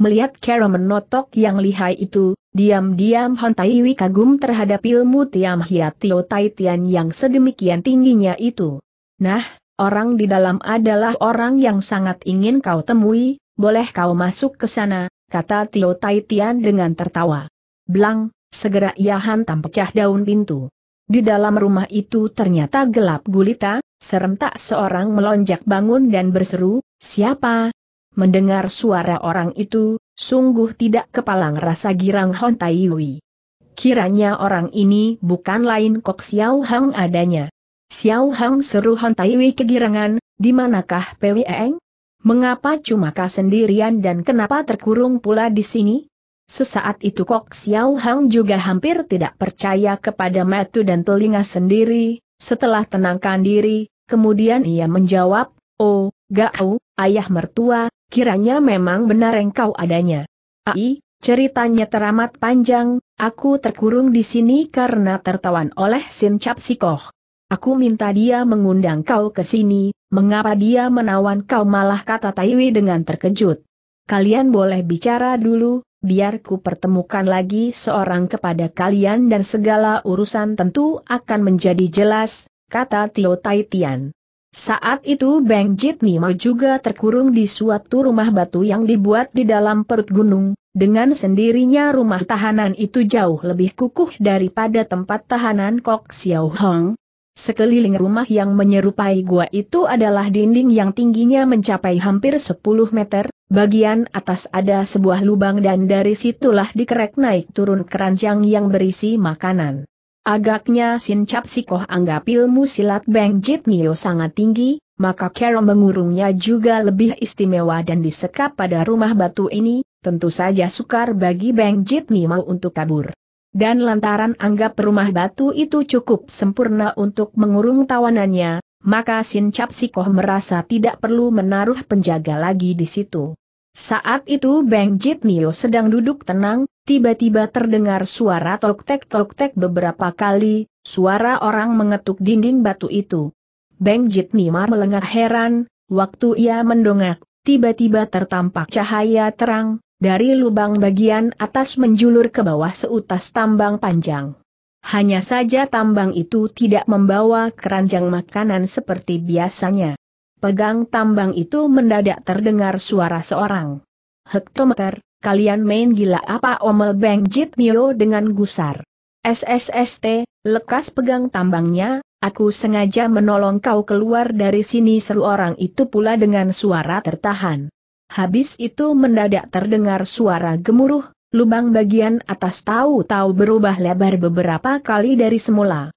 Melihat Kera menotok yang lihai itu, diam-diam Han Taiwi kagum terhadap ilmu Tiam Hiatio Tai Tian yang sedemikian tingginya itu. Nah, orang di dalam adalah orang yang sangat ingin kau temui, boleh kau masuk ke sana, kata Tio Tai Tian dengan tertawa. Blang, segera ia hantam pecah daun pintu. Di dalam rumah itu ternyata gelap gulita, serentak seorang melonjak bangun dan berseru, siapa, Mendengar suara orang itu, sungguh tidak kepalang rasa girang Hon Taiwi. Kiranya orang ini bukan lain Kok Xiao Hang adanya. Xiao Hang seru Hon Taiwi kegirangan, di manakah Pweng? Mengapa cuma kau sendirian dan kenapa terkurung pula di sini? Sesaat itu Kok Xiao Hang juga hampir tidak percaya kepada mata dan telinga sendiri, setelah tenangkan diri, kemudian ia menjawab, Oh, gak Gao, ayah mertua, kiranya memang benar engkau adanya. Ai, ceritanya teramat panjang, aku terkurung di sini karena tertawan oleh Sin Cap Sikoh. Aku minta dia mengundang kau ke sini, mengapa dia menawan kau malah kata Taiwi dengan terkejut. Kalian boleh bicara dulu, biar ku pertemukan lagi seorang kepada kalian dan segala urusan tentu akan menjadi jelas, kata Tio Tai saat itu Beng Nima juga terkurung di suatu rumah batu yang dibuat di dalam perut gunung, dengan sendirinya rumah tahanan itu jauh lebih kukuh daripada tempat tahanan Kok Xiao Hong. Sekeliling rumah yang menyerupai gua itu adalah dinding yang tingginya mencapai hampir 10 meter, bagian atas ada sebuah lubang dan dari situlah dikerek naik turun keranjang yang berisi makanan. Agaknya Sin Cap Sikoh anggap ilmu silat Beng Jit Nio sangat tinggi, maka Carol mengurungnya juga lebih istimewa dan disekap pada rumah batu ini, tentu saja sukar bagi Beng Jit Nio untuk kabur. Dan lantaran anggap rumah batu itu cukup sempurna untuk mengurung tawanannya, maka Sin Cap Sikoh merasa tidak perlu menaruh penjaga lagi di situ. Saat itu Beng Jit Nio sedang duduk tenang, tiba-tiba terdengar suara tok-tek-tok-tek beberapa kali, suara orang mengetuk dinding batu itu. Beng Jit Nimar melengah heran, waktu ia mendongak, tiba-tiba tertampak cahaya terang, dari lubang bagian atas menjulur ke bawah seutas tambang panjang. Hanya saja tambang itu tidak membawa keranjang makanan seperti biasanya. Pegang tambang itu mendadak terdengar suara seorang. Hektometer, kalian main gila apa omel Bang Jit Nio dengan gusar. SSST, lekas pegang tambangnya, aku sengaja menolong kau keluar dari sini seru orang itu pula dengan suara tertahan. Habis itu mendadak terdengar suara gemuruh, lubang bagian atas tahu-tahu berubah lebar beberapa kali dari semula.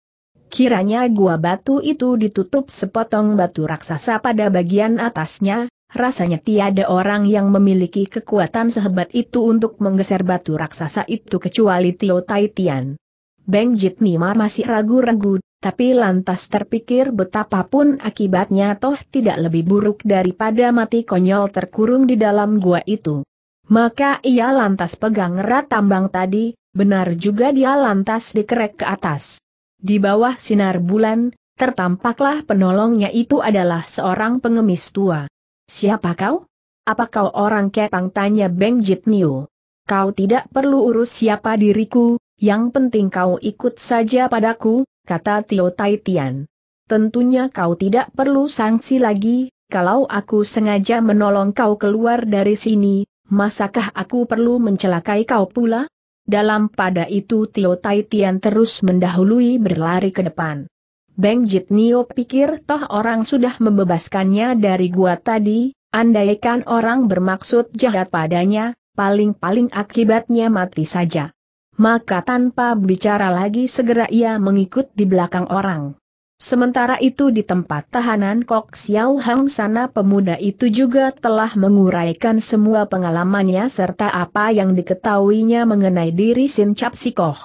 Kiranya gua batu itu ditutup sepotong batu raksasa pada bagian atasnya, rasanya tiada orang yang memiliki kekuatan sehebat itu untuk menggeser batu raksasa itu kecuali Tio Tai Tian. Beng Jit Nimar masih ragu-ragu, tapi lantas terpikir betapapun akibatnya toh tidak lebih buruk daripada mati konyol terkurung di dalam gua itu. Maka ia lantas pegang erat tambang tadi, benar juga dia lantas dikerek ke atas. Di bawah sinar bulan, tertampaklah penolongnya itu adalah seorang pengemis tua. Siapa kau? Apa kau orang kepang tanya Beng Jit Niu? Kau tidak perlu urus siapa diriku, yang penting kau ikut saja padaku, kata Tio Tai Tian. Tentunya kau tidak perlu sanksi lagi, kalau aku sengaja menolong kau keluar dari sini, masakah aku perlu mencelakai kau pula? Dalam pada itu Tio Tai Tian terus mendahului berlari ke depan. Beng Nio pikir toh orang sudah membebaskannya dari gua tadi, andaikan orang bermaksud jahat padanya, paling-paling akibatnya mati saja. Maka tanpa bicara lagi segera ia mengikut di belakang orang. Sementara itu di tempat tahanan Kok Xiao Hang sana pemuda itu juga telah menguraikan semua pengalamannya serta apa yang diketahuinya mengenai diri Sin Chap Sikoh.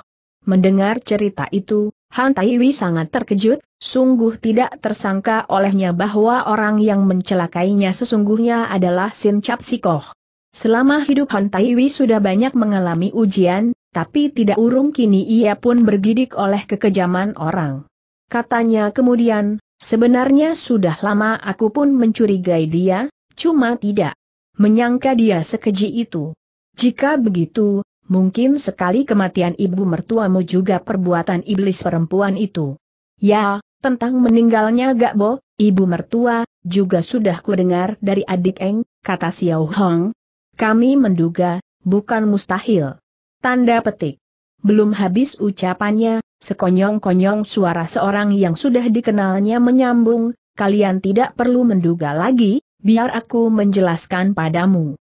Mendengar cerita itu, Han Taiwi sangat terkejut, sungguh tidak tersangka olehnya bahwa orang yang mencelakainya sesungguhnya adalah Sin Chap Sikoh. Selama hidup Han Taiwi sudah banyak mengalami ujian, tapi tidak urung kini ia pun bergidik oleh kekejaman orang. Katanya kemudian, sebenarnya sudah lama aku pun mencurigai dia, cuma tidak menyangka dia sekeji itu. Jika begitu, Mungkin sekali kematian ibu mertuamu juga perbuatan iblis perempuan itu. Ya, tentang meninggalnya gak Gakbo, ibu mertua, juga sudah kudengar dari adik Eng, kata Xiao Hong. Kami menduga, bukan mustahil. Tanda petik. Belum habis ucapannya, sekonyong-konyong suara seorang yang sudah dikenalnya menyambung, kalian tidak perlu menduga lagi, biar aku menjelaskan padamu.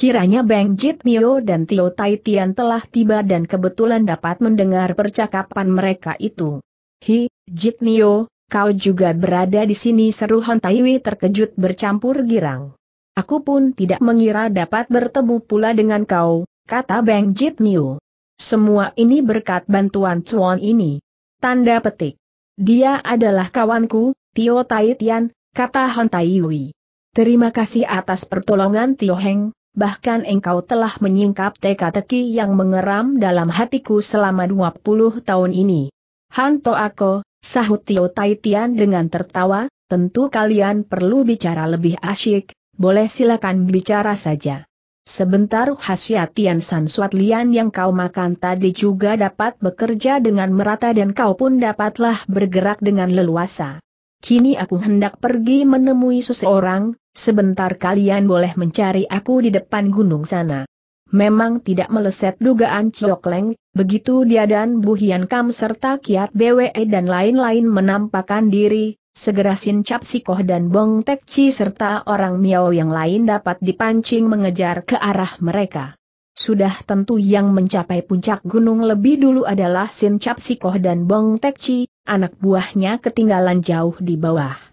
Kiranya Bang Jit Mio dan Tio Tai Tian telah tiba dan kebetulan dapat mendengar percakapan mereka itu. Hi, Jit Mio, kau juga berada di sini seru Han Wei terkejut bercampur girang. Aku pun tidak mengira dapat bertemu pula dengan kau, kata Bang Jit Mio. Semua ini berkat bantuan Chuan ini. Tanda petik. Dia adalah kawanku, Tio Tai Tian, kata Han Wei. Terima kasih atas pertolongan Tio Heng, bahkan engkau telah menyingkap teka-teki yang mengeram dalam hatiku selama 20 tahun ini. Hanto Ako, sahut Tio Taitian dengan tertawa, tentu kalian perlu bicara lebih asyik, boleh silakan bicara saja. Sebentar khasiat Tian San Suat yang kau makan tadi juga dapat bekerja dengan merata dan kau pun dapatlah bergerak dengan leluasa. Kini aku hendak pergi menemui seseorang, Sebentar kalian boleh mencari aku di depan gunung sana. Memang tidak meleset dugaan Chok Leng, begitu dia dan Bu Hian Kam serta Kiat BWE dan lain-lain menampakkan diri, segera Sin Cap Sikoh dan Bong Tek Chi serta orang Miao yang lain dapat dipancing mengejar ke arah mereka. Sudah tentu yang mencapai puncak gunung lebih dulu adalah Sin Cap Sikoh dan Bong Tek Chi, anak buahnya ketinggalan jauh di bawah.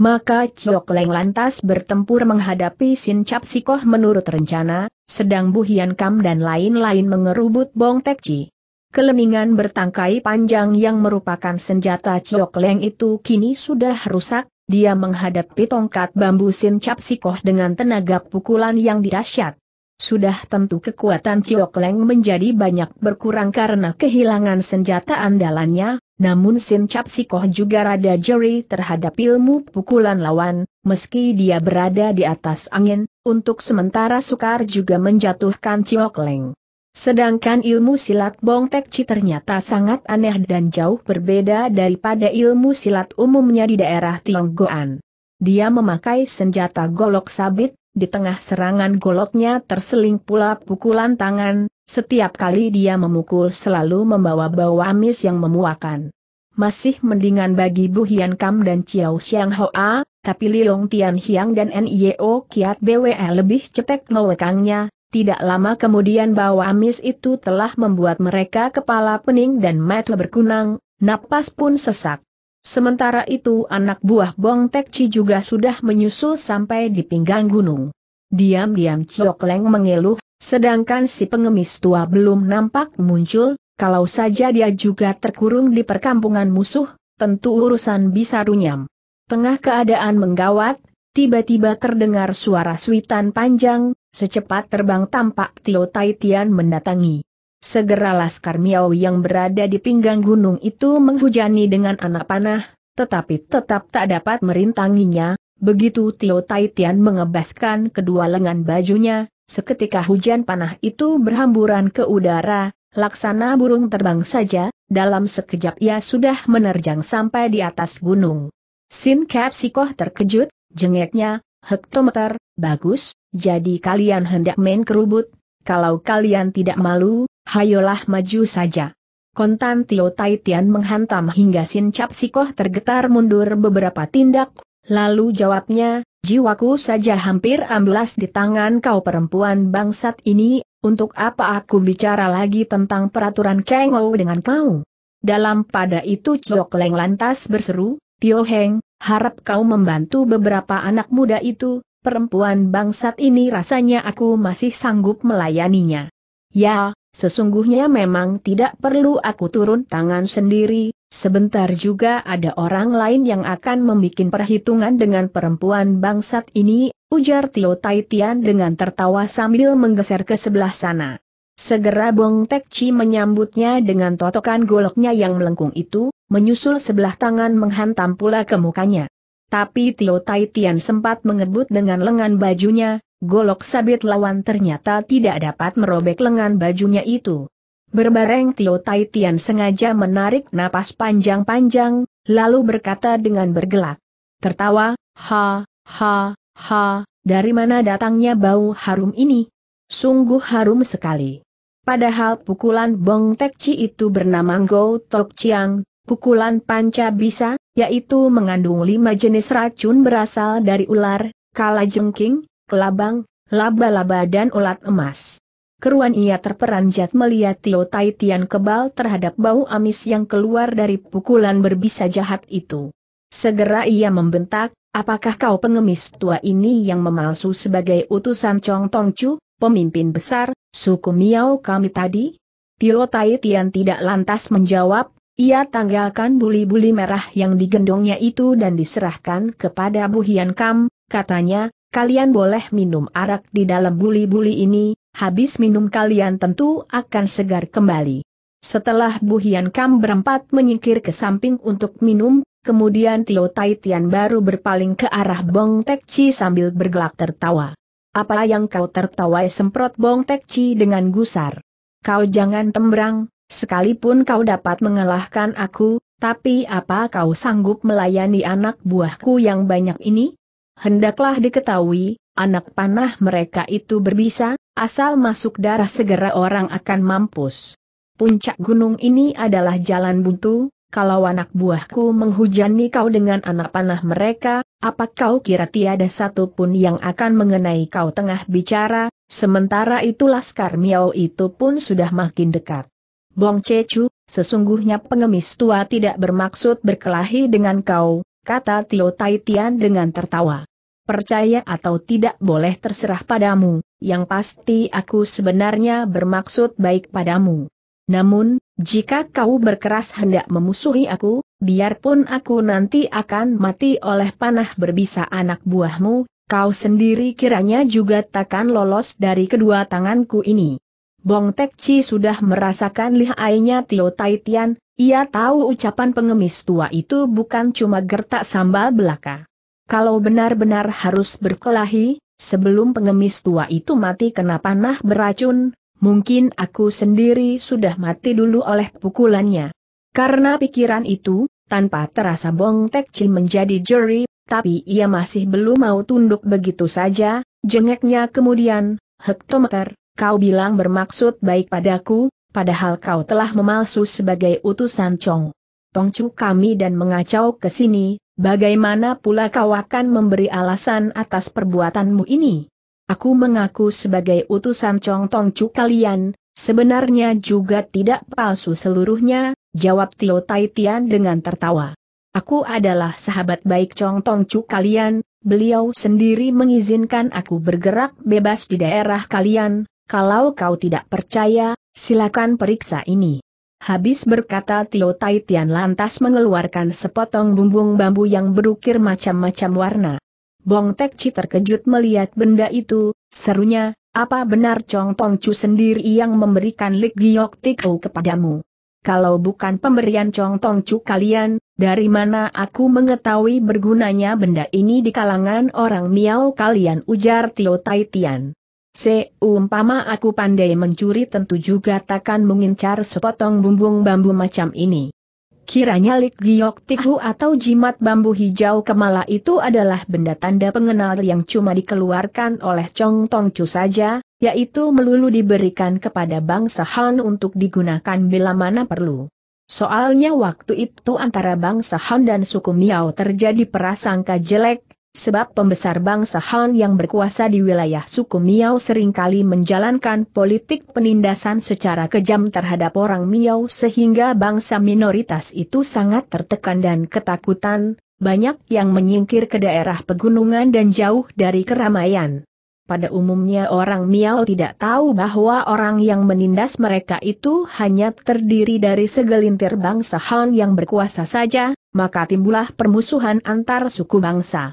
Maka Chok Leng lantas bertempur menghadapi Sin Chap Sikoh menurut rencana, sedang Bu Hian Kam dan lain-lain mengerubut Bong Tek Chi. Keleningan bertangkai panjang yang merupakan senjata Chok Leng itu kini sudah rusak, dia menghadapi tongkat bambu Sin Chap Sikoh dengan tenaga pukulan yang dirasyat. Sudah tentu kekuatan Leng menjadi banyak berkurang karena kehilangan senjata andalannya, namun Sin Cap Sikoh juga rada jeri terhadap ilmu pukulan lawan, meski dia berada di atas angin, untuk sementara sukar juga menjatuhkan Leng. Sedangkan ilmu silat Bong Tek Chi ternyata sangat aneh dan jauh berbeda daripada ilmu silat umumnya di daerah Tionggoan. Dia memakai senjata golok sabit, di tengah serangan goloknya terseling pula pukulan tangan, setiap kali dia memukul selalu membawa bau amis yang memuakan. Masih mendingan bagi Bu Hian Kam dan Chiao Xiang Hoa, tapi Liong Tian Hiang dan Nio Kiat BWE lebih cetek lowekangnya, tidak lama kemudian bau amis itu telah membuat mereka kepala pening dan mata berkunang, napas pun sesak. Sementara itu anak buah Bong Tek Chi juga sudah menyusul sampai di pinggang gunung. Diam-diam Ciok Leng mengeluh, sedangkan si pengemis tua belum nampak muncul, kalau saja dia juga terkurung di perkampungan musuh, tentu urusan bisa runyam. Tengah keadaan menggawat, tiba-tiba terdengar suara suitan panjang, secepat terbang tampak Tio Tai Tian mendatangi. Segera Laskar Miao yang berada di pinggang gunung itu menghujani dengan anak panah, tetapi tetap tak dapat merintanginya, begitu Tio Tai Tian mengebaskan kedua lengan bajunya, seketika hujan panah itu berhamburan ke udara, laksana burung terbang saja, dalam sekejap ia sudah menerjang sampai di atas gunung. Sin Kap terkejut, jengeknya, hektometer, bagus, jadi kalian hendak main kerubut, kalau kalian tidak malu, hayolah maju saja. Kontan Tio Tai Tian menghantam hingga Sin Cap Sikoh tergetar mundur beberapa tindak, lalu jawabnya, jiwaku saja hampir amblas di tangan kau perempuan bangsat ini, untuk apa aku bicara lagi tentang peraturan Ou dengan kau? Dalam pada itu Chok Leng lantas berseru, Tio Heng, harap kau membantu beberapa anak muda itu, perempuan bangsat ini rasanya aku masih sanggup melayaninya. Ya, Sesungguhnya memang tidak perlu aku turun tangan sendiri, sebentar juga ada orang lain yang akan membuat perhitungan dengan perempuan bangsat ini, ujar Tio Tai Tian dengan tertawa sambil menggeser ke sebelah sana. Segera Bong Tek Chi menyambutnya dengan totokan goloknya yang melengkung itu, menyusul sebelah tangan menghantam pula ke mukanya. Tapi Tio Tai Tian sempat mengebut dengan lengan bajunya, golok sabit lawan ternyata tidak dapat merobek lengan bajunya itu. Berbareng Tio Tai Tian sengaja menarik napas panjang-panjang, lalu berkata dengan bergelak. Tertawa, ha, ha, ha, dari mana datangnya bau harum ini? Sungguh harum sekali. Padahal pukulan Bong Tek Chi itu bernama Go Tok Chiang, pukulan panca bisa, yaitu mengandung lima jenis racun berasal dari ular, kala jengking, pelabang, laba-laba dan ulat emas. Keruan ia terperanjat melihat Tio Tai Tian kebal terhadap bau amis yang keluar dari pukulan berbisa jahat itu. Segera ia membentak, apakah kau pengemis tua ini yang memalsu sebagai utusan Chong Tong Chu, pemimpin besar, suku Miao kami tadi? Tio Tai Tian tidak lantas menjawab, ia tanggalkan buli-buli merah yang digendongnya itu dan diserahkan kepada Bu Hian Kam, katanya, kalian boleh minum arak di dalam buli-buli ini, habis minum kalian tentu akan segar kembali. Setelah Bu Hian Kam berempat menyingkir ke samping untuk minum, kemudian Tio Tai Tian baru berpaling ke arah Bong Tek Chi sambil bergelak tertawa. Apa yang kau tertawai semprot Bong Tek Chi dengan gusar? Kau jangan tembrang, sekalipun kau dapat mengalahkan aku, tapi apa kau sanggup melayani anak buahku yang banyak ini? Hendaklah diketahui, anak panah mereka itu berbisa, asal masuk darah segera orang akan mampus. Puncak gunung ini adalah jalan buntu, kalau anak buahku menghujani kau dengan anak panah mereka, apa kau kira tiada satupun yang akan mengenai kau tengah bicara, sementara itu Laskar Miao itu pun sudah makin dekat. Bong Cecu, sesungguhnya pengemis tua tidak bermaksud berkelahi dengan kau, kata Tio Tai dengan tertawa percaya atau tidak boleh terserah padamu, yang pasti aku sebenarnya bermaksud baik padamu. Namun, jika kau berkeras hendak memusuhi aku, biarpun aku nanti akan mati oleh panah berbisa anak buahmu, kau sendiri kiranya juga takkan lolos dari kedua tanganku ini. Bong Tek Chi sudah merasakan lihainya Tio Tai Tian, ia tahu ucapan pengemis tua itu bukan cuma gertak sambal belaka. Kalau benar-benar harus berkelahi, sebelum pengemis tua itu mati kena panah beracun, mungkin aku sendiri sudah mati dulu oleh pukulannya. Karena pikiran itu, tanpa terasa Bong Tekci menjadi juri, tapi ia masih belum mau tunduk begitu saja, jengeknya kemudian, hektometer, kau bilang bermaksud baik padaku, padahal kau telah memalsu sebagai utusan Chong. Tongcu kami dan mengacau ke sini, Bagaimana pula kau akan memberi alasan atas perbuatanmu ini? Aku mengaku sebagai utusan Chong Tong Chu kalian, sebenarnya juga tidak palsu seluruhnya, jawab Tio Tai Tian dengan tertawa. Aku adalah sahabat baik Chong Tong Chu kalian, beliau sendiri mengizinkan aku bergerak bebas di daerah kalian, kalau kau tidak percaya, silakan periksa ini. Habis berkata Tio Tai Tian lantas mengeluarkan sepotong bumbung bambu yang berukir macam-macam warna. Bong Tek Chi terkejut melihat benda itu, serunya, apa benar Chong Pong Chu sendiri yang memberikan Lik Giok Tikau kepadamu? Kalau bukan pemberian Chong Tong Chu kalian, dari mana aku mengetahui bergunanya benda ini di kalangan orang Miao kalian ujar Tio Tai Tian. Seumpama aku pandai mencuri tentu juga takkan mengincar sepotong bumbung bambu macam ini. Kiranya lik giok tihu atau jimat bambu hijau kemala itu adalah benda tanda pengenal yang cuma dikeluarkan oleh Chong Tong Chu saja, yaitu melulu diberikan kepada bangsa Han untuk digunakan bila mana perlu. Soalnya waktu itu antara bangsa Han dan suku Miao terjadi perasangka jelek, Sebab pembesar bangsa Han yang berkuasa di wilayah suku Miao seringkali menjalankan politik penindasan secara kejam terhadap orang Miao sehingga bangsa minoritas itu sangat tertekan dan ketakutan, banyak yang menyingkir ke daerah pegunungan dan jauh dari keramaian. Pada umumnya orang Miao tidak tahu bahwa orang yang menindas mereka itu hanya terdiri dari segelintir bangsa Han yang berkuasa saja, maka timbullah permusuhan antar suku bangsa.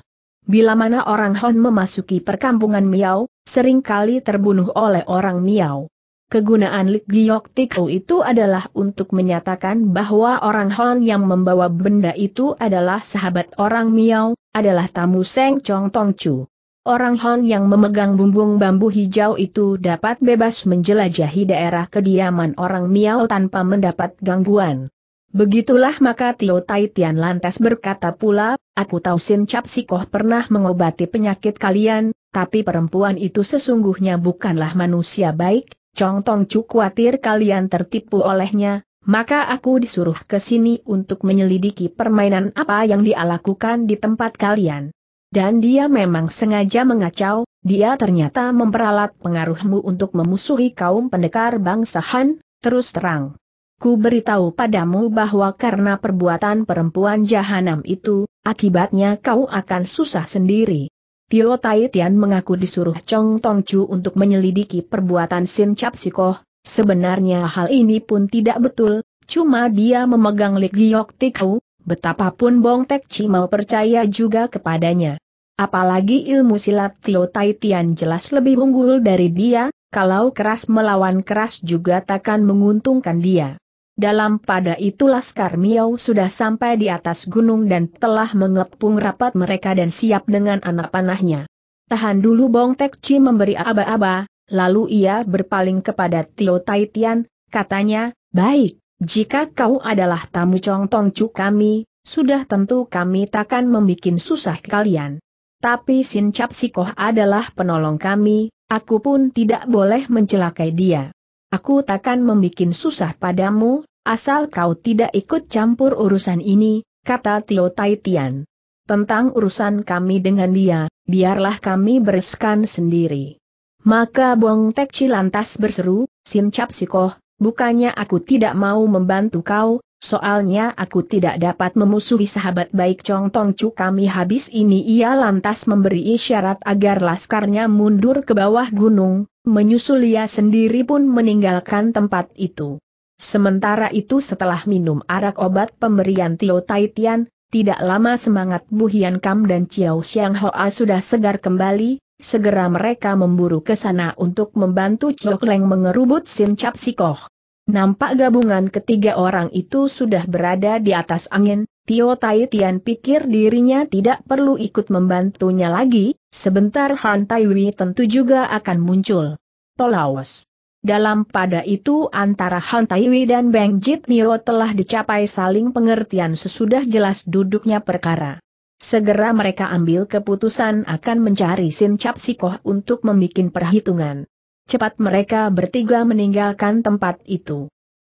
Bila mana orang Hon memasuki perkampungan Miao, seringkali terbunuh oleh orang Miao. Kegunaan Lik Giok itu adalah untuk menyatakan bahwa orang Hon yang membawa benda itu adalah sahabat orang Miao, adalah tamu Seng Chong Tong Chu. Orang Hon yang memegang bumbung bambu hijau itu dapat bebas menjelajahi daerah kediaman orang Miao tanpa mendapat gangguan. Begitulah maka Tio Tai Tian lantas berkata pula, aku tahu Sin Cap Sikoh pernah mengobati penyakit kalian, tapi perempuan itu sesungguhnya bukanlah manusia baik, Chong Tong Chu khawatir kalian tertipu olehnya, maka aku disuruh ke sini untuk menyelidiki permainan apa yang dia lakukan di tempat kalian. Dan dia memang sengaja mengacau, dia ternyata memperalat pengaruhmu untuk memusuhi kaum pendekar bangsa Han, terus terang. Ku beritahu padamu bahwa karena perbuatan perempuan jahanam itu, akibatnya kau akan susah sendiri. Tio Tai Tian mengaku disuruh Chong Tong Chu untuk menyelidiki perbuatan Sin Chap Sikoh, sebenarnya hal ini pun tidak betul, cuma dia memegang Lik Giok Tikau, betapapun Bong Tek Chi mau percaya juga kepadanya. Apalagi ilmu silat Tio Tai Tian jelas lebih unggul dari dia, kalau keras melawan keras juga takkan menguntungkan dia. Dalam pada itu Laskar Miao sudah sampai di atas gunung dan telah mengepung rapat mereka dan siap dengan anak panahnya. Tahan dulu Bong Tek Chi memberi aba-aba, lalu ia berpaling kepada Tio Tai Tian, katanya, baik, jika kau adalah tamu Chong Tong Chu kami, sudah tentu kami takkan membuat susah kalian. Tapi Sin Cap Sikoh adalah penolong kami, aku pun tidak boleh mencelakai dia. Aku takkan membuat susah padamu, asal kau tidak ikut campur urusan ini, kata Tio Tai Tian. Tentang urusan kami dengan dia, biarlah kami bereskan sendiri. Maka Bong Tek Chi lantas berseru, Sin Cap Sikoh, bukannya aku tidak mau membantu kau, Soalnya aku tidak dapat memusuhi sahabat baik Chong Tong Chu kami habis ini ia lantas memberi isyarat agar laskarnya mundur ke bawah gunung, menyusul ia sendiri pun meninggalkan tempat itu. Sementara itu setelah minum arak obat pemberian Tio Tai Tian, tidak lama semangat Bu Hian Kam dan Chiao Xiang Hoa sudah segar kembali, segera mereka memburu ke sana untuk membantu Chok Leng mengerubut Sin Chap Sikoh. Nampak gabungan ketiga orang itu sudah berada di atas angin, Tio Tai Tian pikir dirinya tidak perlu ikut membantunya lagi, sebentar Han Tai Wei tentu juga akan muncul. Tolaos. Dalam pada itu antara Han Tai Wei dan Beng Jit Nio telah dicapai saling pengertian sesudah jelas duduknya perkara. Segera mereka ambil keputusan akan mencari Sin Cap Sikoh untuk membuat perhitungan cepat mereka bertiga meninggalkan tempat itu.